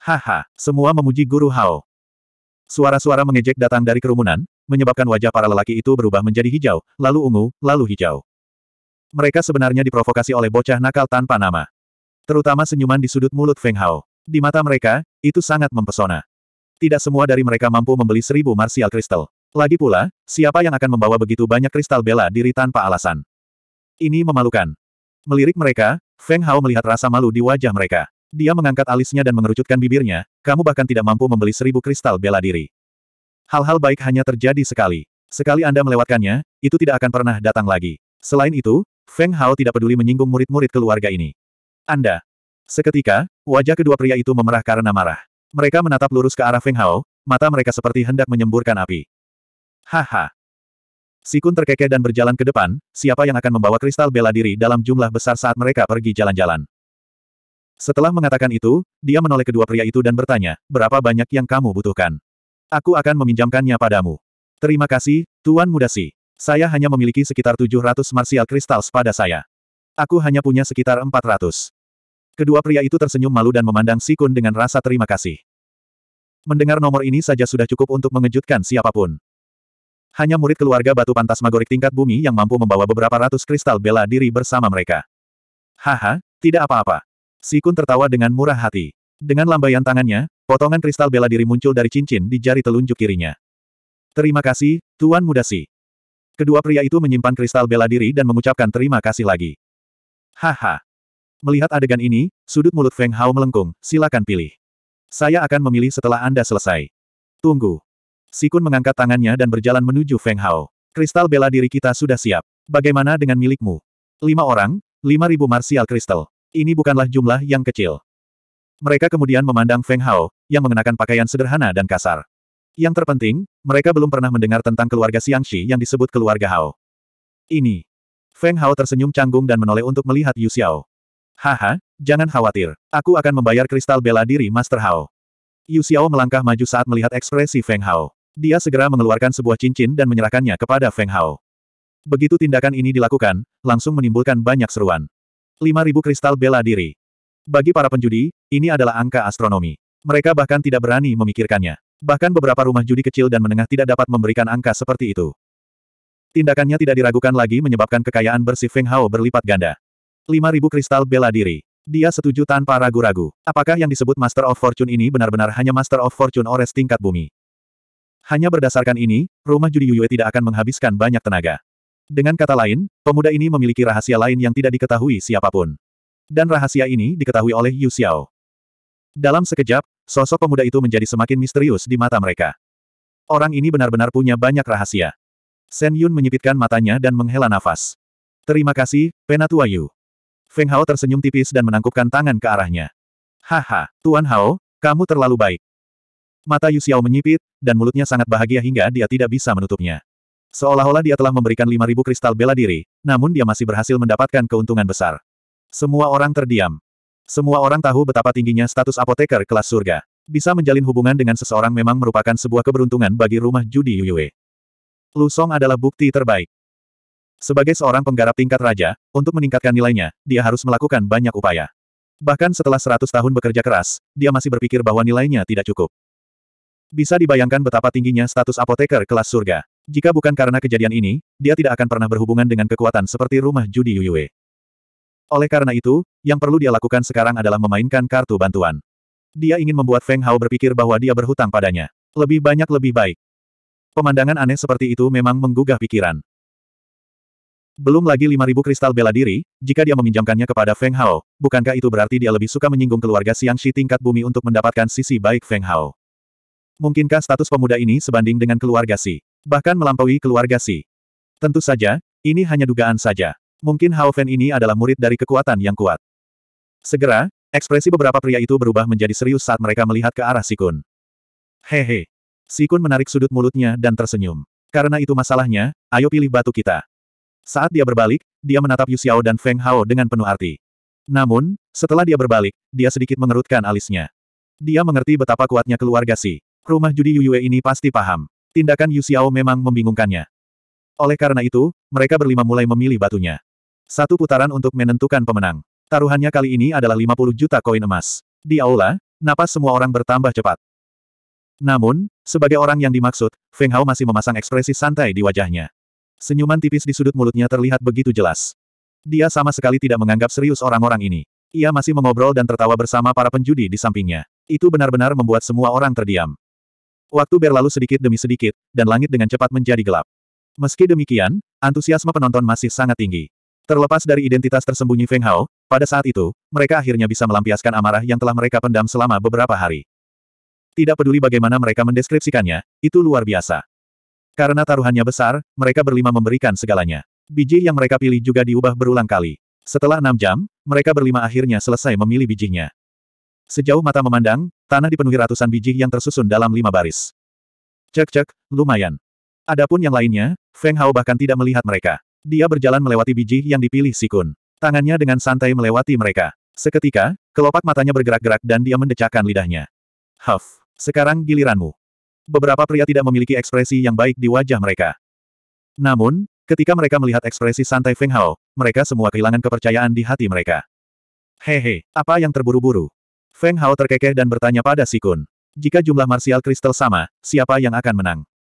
Haha, semua memuji Guru Hao. Suara-suara mengejek datang dari kerumunan, menyebabkan wajah para lelaki itu berubah menjadi hijau, lalu ungu, lalu hijau. Mereka sebenarnya diprovokasi oleh bocah nakal tanpa nama. Terutama senyuman di sudut mulut Feng Hao. Di mata mereka, itu sangat mempesona. Tidak semua dari mereka mampu membeli seribu martial kristal. Lagi pula, siapa yang akan membawa begitu banyak kristal bela diri tanpa alasan? Ini memalukan. Melirik mereka, Feng Hao melihat rasa malu di wajah mereka. Dia mengangkat alisnya dan mengerucutkan bibirnya, kamu bahkan tidak mampu membeli seribu kristal bela diri. Hal-hal baik hanya terjadi sekali. Sekali Anda melewatkannya, itu tidak akan pernah datang lagi. Selain itu, Feng Hao tidak peduli menyinggung murid-murid keluarga ini. Anda. Seketika, wajah kedua pria itu memerah karena marah. Mereka menatap lurus ke arah Feng Hao, mata mereka seperti hendak menyemburkan api. Haha. Sikun terkekeh dan berjalan ke depan, siapa yang akan membawa kristal bela diri dalam jumlah besar saat mereka pergi jalan-jalan. Setelah mengatakan itu, dia menoleh kedua pria itu dan bertanya, berapa banyak yang kamu butuhkan? Aku akan meminjamkannya padamu. Terima kasih, Tuan Mudasi. Saya hanya memiliki sekitar 700 martial crystals pada saya. Aku hanya punya sekitar 400. Kedua pria itu tersenyum malu dan memandang Sikun dengan rasa terima kasih. Mendengar nomor ini saja sudah cukup untuk mengejutkan siapapun. Hanya murid keluarga batu Pantas Magorik tingkat bumi yang mampu membawa beberapa ratus kristal bela diri bersama mereka. Haha, tidak apa-apa. Sikun tertawa dengan murah hati. Dengan lambaian tangannya, potongan kristal bela diri muncul dari cincin di jari telunjuk kirinya. Terima kasih, Tuan Muda Si. Kedua pria itu menyimpan kristal bela diri dan mengucapkan terima kasih lagi. Haha, Melihat adegan ini, sudut mulut Feng Hao melengkung, silakan pilih. Saya akan memilih setelah Anda selesai. Tunggu. Sikun mengangkat tangannya dan berjalan menuju Feng Hao. Kristal bela diri kita sudah siap. Bagaimana dengan milikmu? Lima orang, lima ribu martial kristal. Ini bukanlah jumlah yang kecil. Mereka kemudian memandang Feng Hao, yang mengenakan pakaian sederhana dan kasar. Yang terpenting, mereka belum pernah mendengar tentang keluarga Xiangxi yang disebut keluarga Hao. Ini. Feng Hao tersenyum canggung dan menoleh untuk melihat Yu Xiao. Haha, jangan khawatir. Aku akan membayar kristal bela diri Master Hao. Yu Xiao melangkah maju saat melihat ekspresi Feng Hao. Dia segera mengeluarkan sebuah cincin dan menyerahkannya kepada Feng Hao. Begitu tindakan ini dilakukan, langsung menimbulkan banyak seruan. 5.000 kristal bela diri. Bagi para penjudi, ini adalah angka astronomi. Mereka bahkan tidak berani memikirkannya. Bahkan beberapa rumah judi kecil dan menengah tidak dapat memberikan angka seperti itu. Tindakannya tidak diragukan lagi menyebabkan kekayaan bersih Feng Hao berlipat ganda. 5000 kristal bela diri. Dia setuju tanpa ragu-ragu. Apakah yang disebut Master of Fortune ini benar-benar hanya Master of Fortune Ores tingkat bumi? Hanya berdasarkan ini, rumah judi Yuyue tidak akan menghabiskan banyak tenaga. Dengan kata lain, pemuda ini memiliki rahasia lain yang tidak diketahui siapapun. Dan rahasia ini diketahui oleh Yu Xiao. Dalam sekejap, sosok pemuda itu menjadi semakin misterius di mata mereka. Orang ini benar-benar punya banyak rahasia. Shen Yun menyipitkan matanya dan menghela nafas. Terima kasih, Penatua Yu. Feng Hao tersenyum tipis dan menangkupkan tangan ke arahnya. Haha, Tuan Hao, kamu terlalu baik. Mata Yu Xiao menyipit, dan mulutnya sangat bahagia hingga dia tidak bisa menutupnya. Seolah-olah dia telah memberikan 5.000 kristal bela diri, namun dia masih berhasil mendapatkan keuntungan besar. Semua orang terdiam. Semua orang tahu betapa tingginya status apoteker kelas surga. Bisa menjalin hubungan dengan seseorang memang merupakan sebuah keberuntungan bagi rumah judi Yue. Lu Song adalah bukti terbaik. Sebagai seorang penggarap tingkat raja, untuk meningkatkan nilainya, dia harus melakukan banyak upaya. Bahkan setelah 100 tahun bekerja keras, dia masih berpikir bahwa nilainya tidak cukup. Bisa dibayangkan betapa tingginya status apoteker kelas surga. Jika bukan karena kejadian ini, dia tidak akan pernah berhubungan dengan kekuatan seperti rumah judi Yuyue. Oleh karena itu, yang perlu dia lakukan sekarang adalah memainkan kartu bantuan. Dia ingin membuat Feng Hao berpikir bahwa dia berhutang padanya. Lebih banyak lebih baik. Pemandangan aneh seperti itu memang menggugah pikiran. Belum lagi 5.000 kristal bela diri, jika dia meminjamkannya kepada Feng Hao, bukankah itu berarti dia lebih suka menyinggung keluarga Siang Shi tingkat bumi untuk mendapatkan sisi baik Feng Hao? Mungkinkah status pemuda ini sebanding dengan keluarga Si? Bahkan melampaui keluarga Si? Tentu saja, ini hanya dugaan saja. Mungkin Hao Fen ini adalah murid dari kekuatan yang kuat. Segera, ekspresi beberapa pria itu berubah menjadi serius saat mereka melihat ke arah Sikun. Hehe. Sikun menarik sudut mulutnya dan tersenyum. Karena itu masalahnya, ayo pilih batu kita. Saat dia berbalik, dia menatap Yu Xiao dan Feng Hao dengan penuh arti. Namun, setelah dia berbalik, dia sedikit mengerutkan alisnya. Dia mengerti betapa kuatnya keluarga Si. Rumah judi Yu Yue ini pasti paham. Tindakan Yu Xiao memang membingungkannya. Oleh karena itu, mereka berlima mulai memilih batunya. Satu putaran untuk menentukan pemenang. Taruhannya kali ini adalah 50 juta koin emas. Di aula, napas semua orang bertambah cepat. Namun, sebagai orang yang dimaksud, Feng Hao masih memasang ekspresi santai di wajahnya. Senyuman tipis di sudut mulutnya terlihat begitu jelas. Dia sama sekali tidak menganggap serius orang-orang ini. Ia masih mengobrol dan tertawa bersama para penjudi di sampingnya. Itu benar-benar membuat semua orang terdiam. Waktu berlalu sedikit demi sedikit, dan langit dengan cepat menjadi gelap. Meski demikian, antusiasme penonton masih sangat tinggi. Terlepas dari identitas tersembunyi Feng Hao, pada saat itu, mereka akhirnya bisa melampiaskan amarah yang telah mereka pendam selama beberapa hari. Tidak peduli bagaimana mereka mendeskripsikannya, itu luar biasa. Karena taruhannya besar, mereka berlima memberikan segalanya. Biji yang mereka pilih juga diubah berulang kali. Setelah enam jam, mereka berlima akhirnya selesai memilih bijinya. Sejauh mata memandang, tanah dipenuhi ratusan biji yang tersusun dalam lima baris. Cek-cek, lumayan. Adapun yang lainnya, Feng Hao bahkan tidak melihat mereka. Dia berjalan melewati biji yang dipilih Sikun. Tangannya dengan santai melewati mereka. Seketika, kelopak matanya bergerak-gerak dan dia mendecakkan lidahnya. Huff, sekarang giliranmu. Beberapa pria tidak memiliki ekspresi yang baik di wajah mereka. Namun, ketika mereka melihat ekspresi santai Feng Hao, mereka semua kehilangan kepercayaan di hati mereka. Hehe, apa yang terburu-buru? Feng Hao terkekeh dan bertanya pada Sikun, Jika jumlah Martial kristal sama, siapa yang akan menang?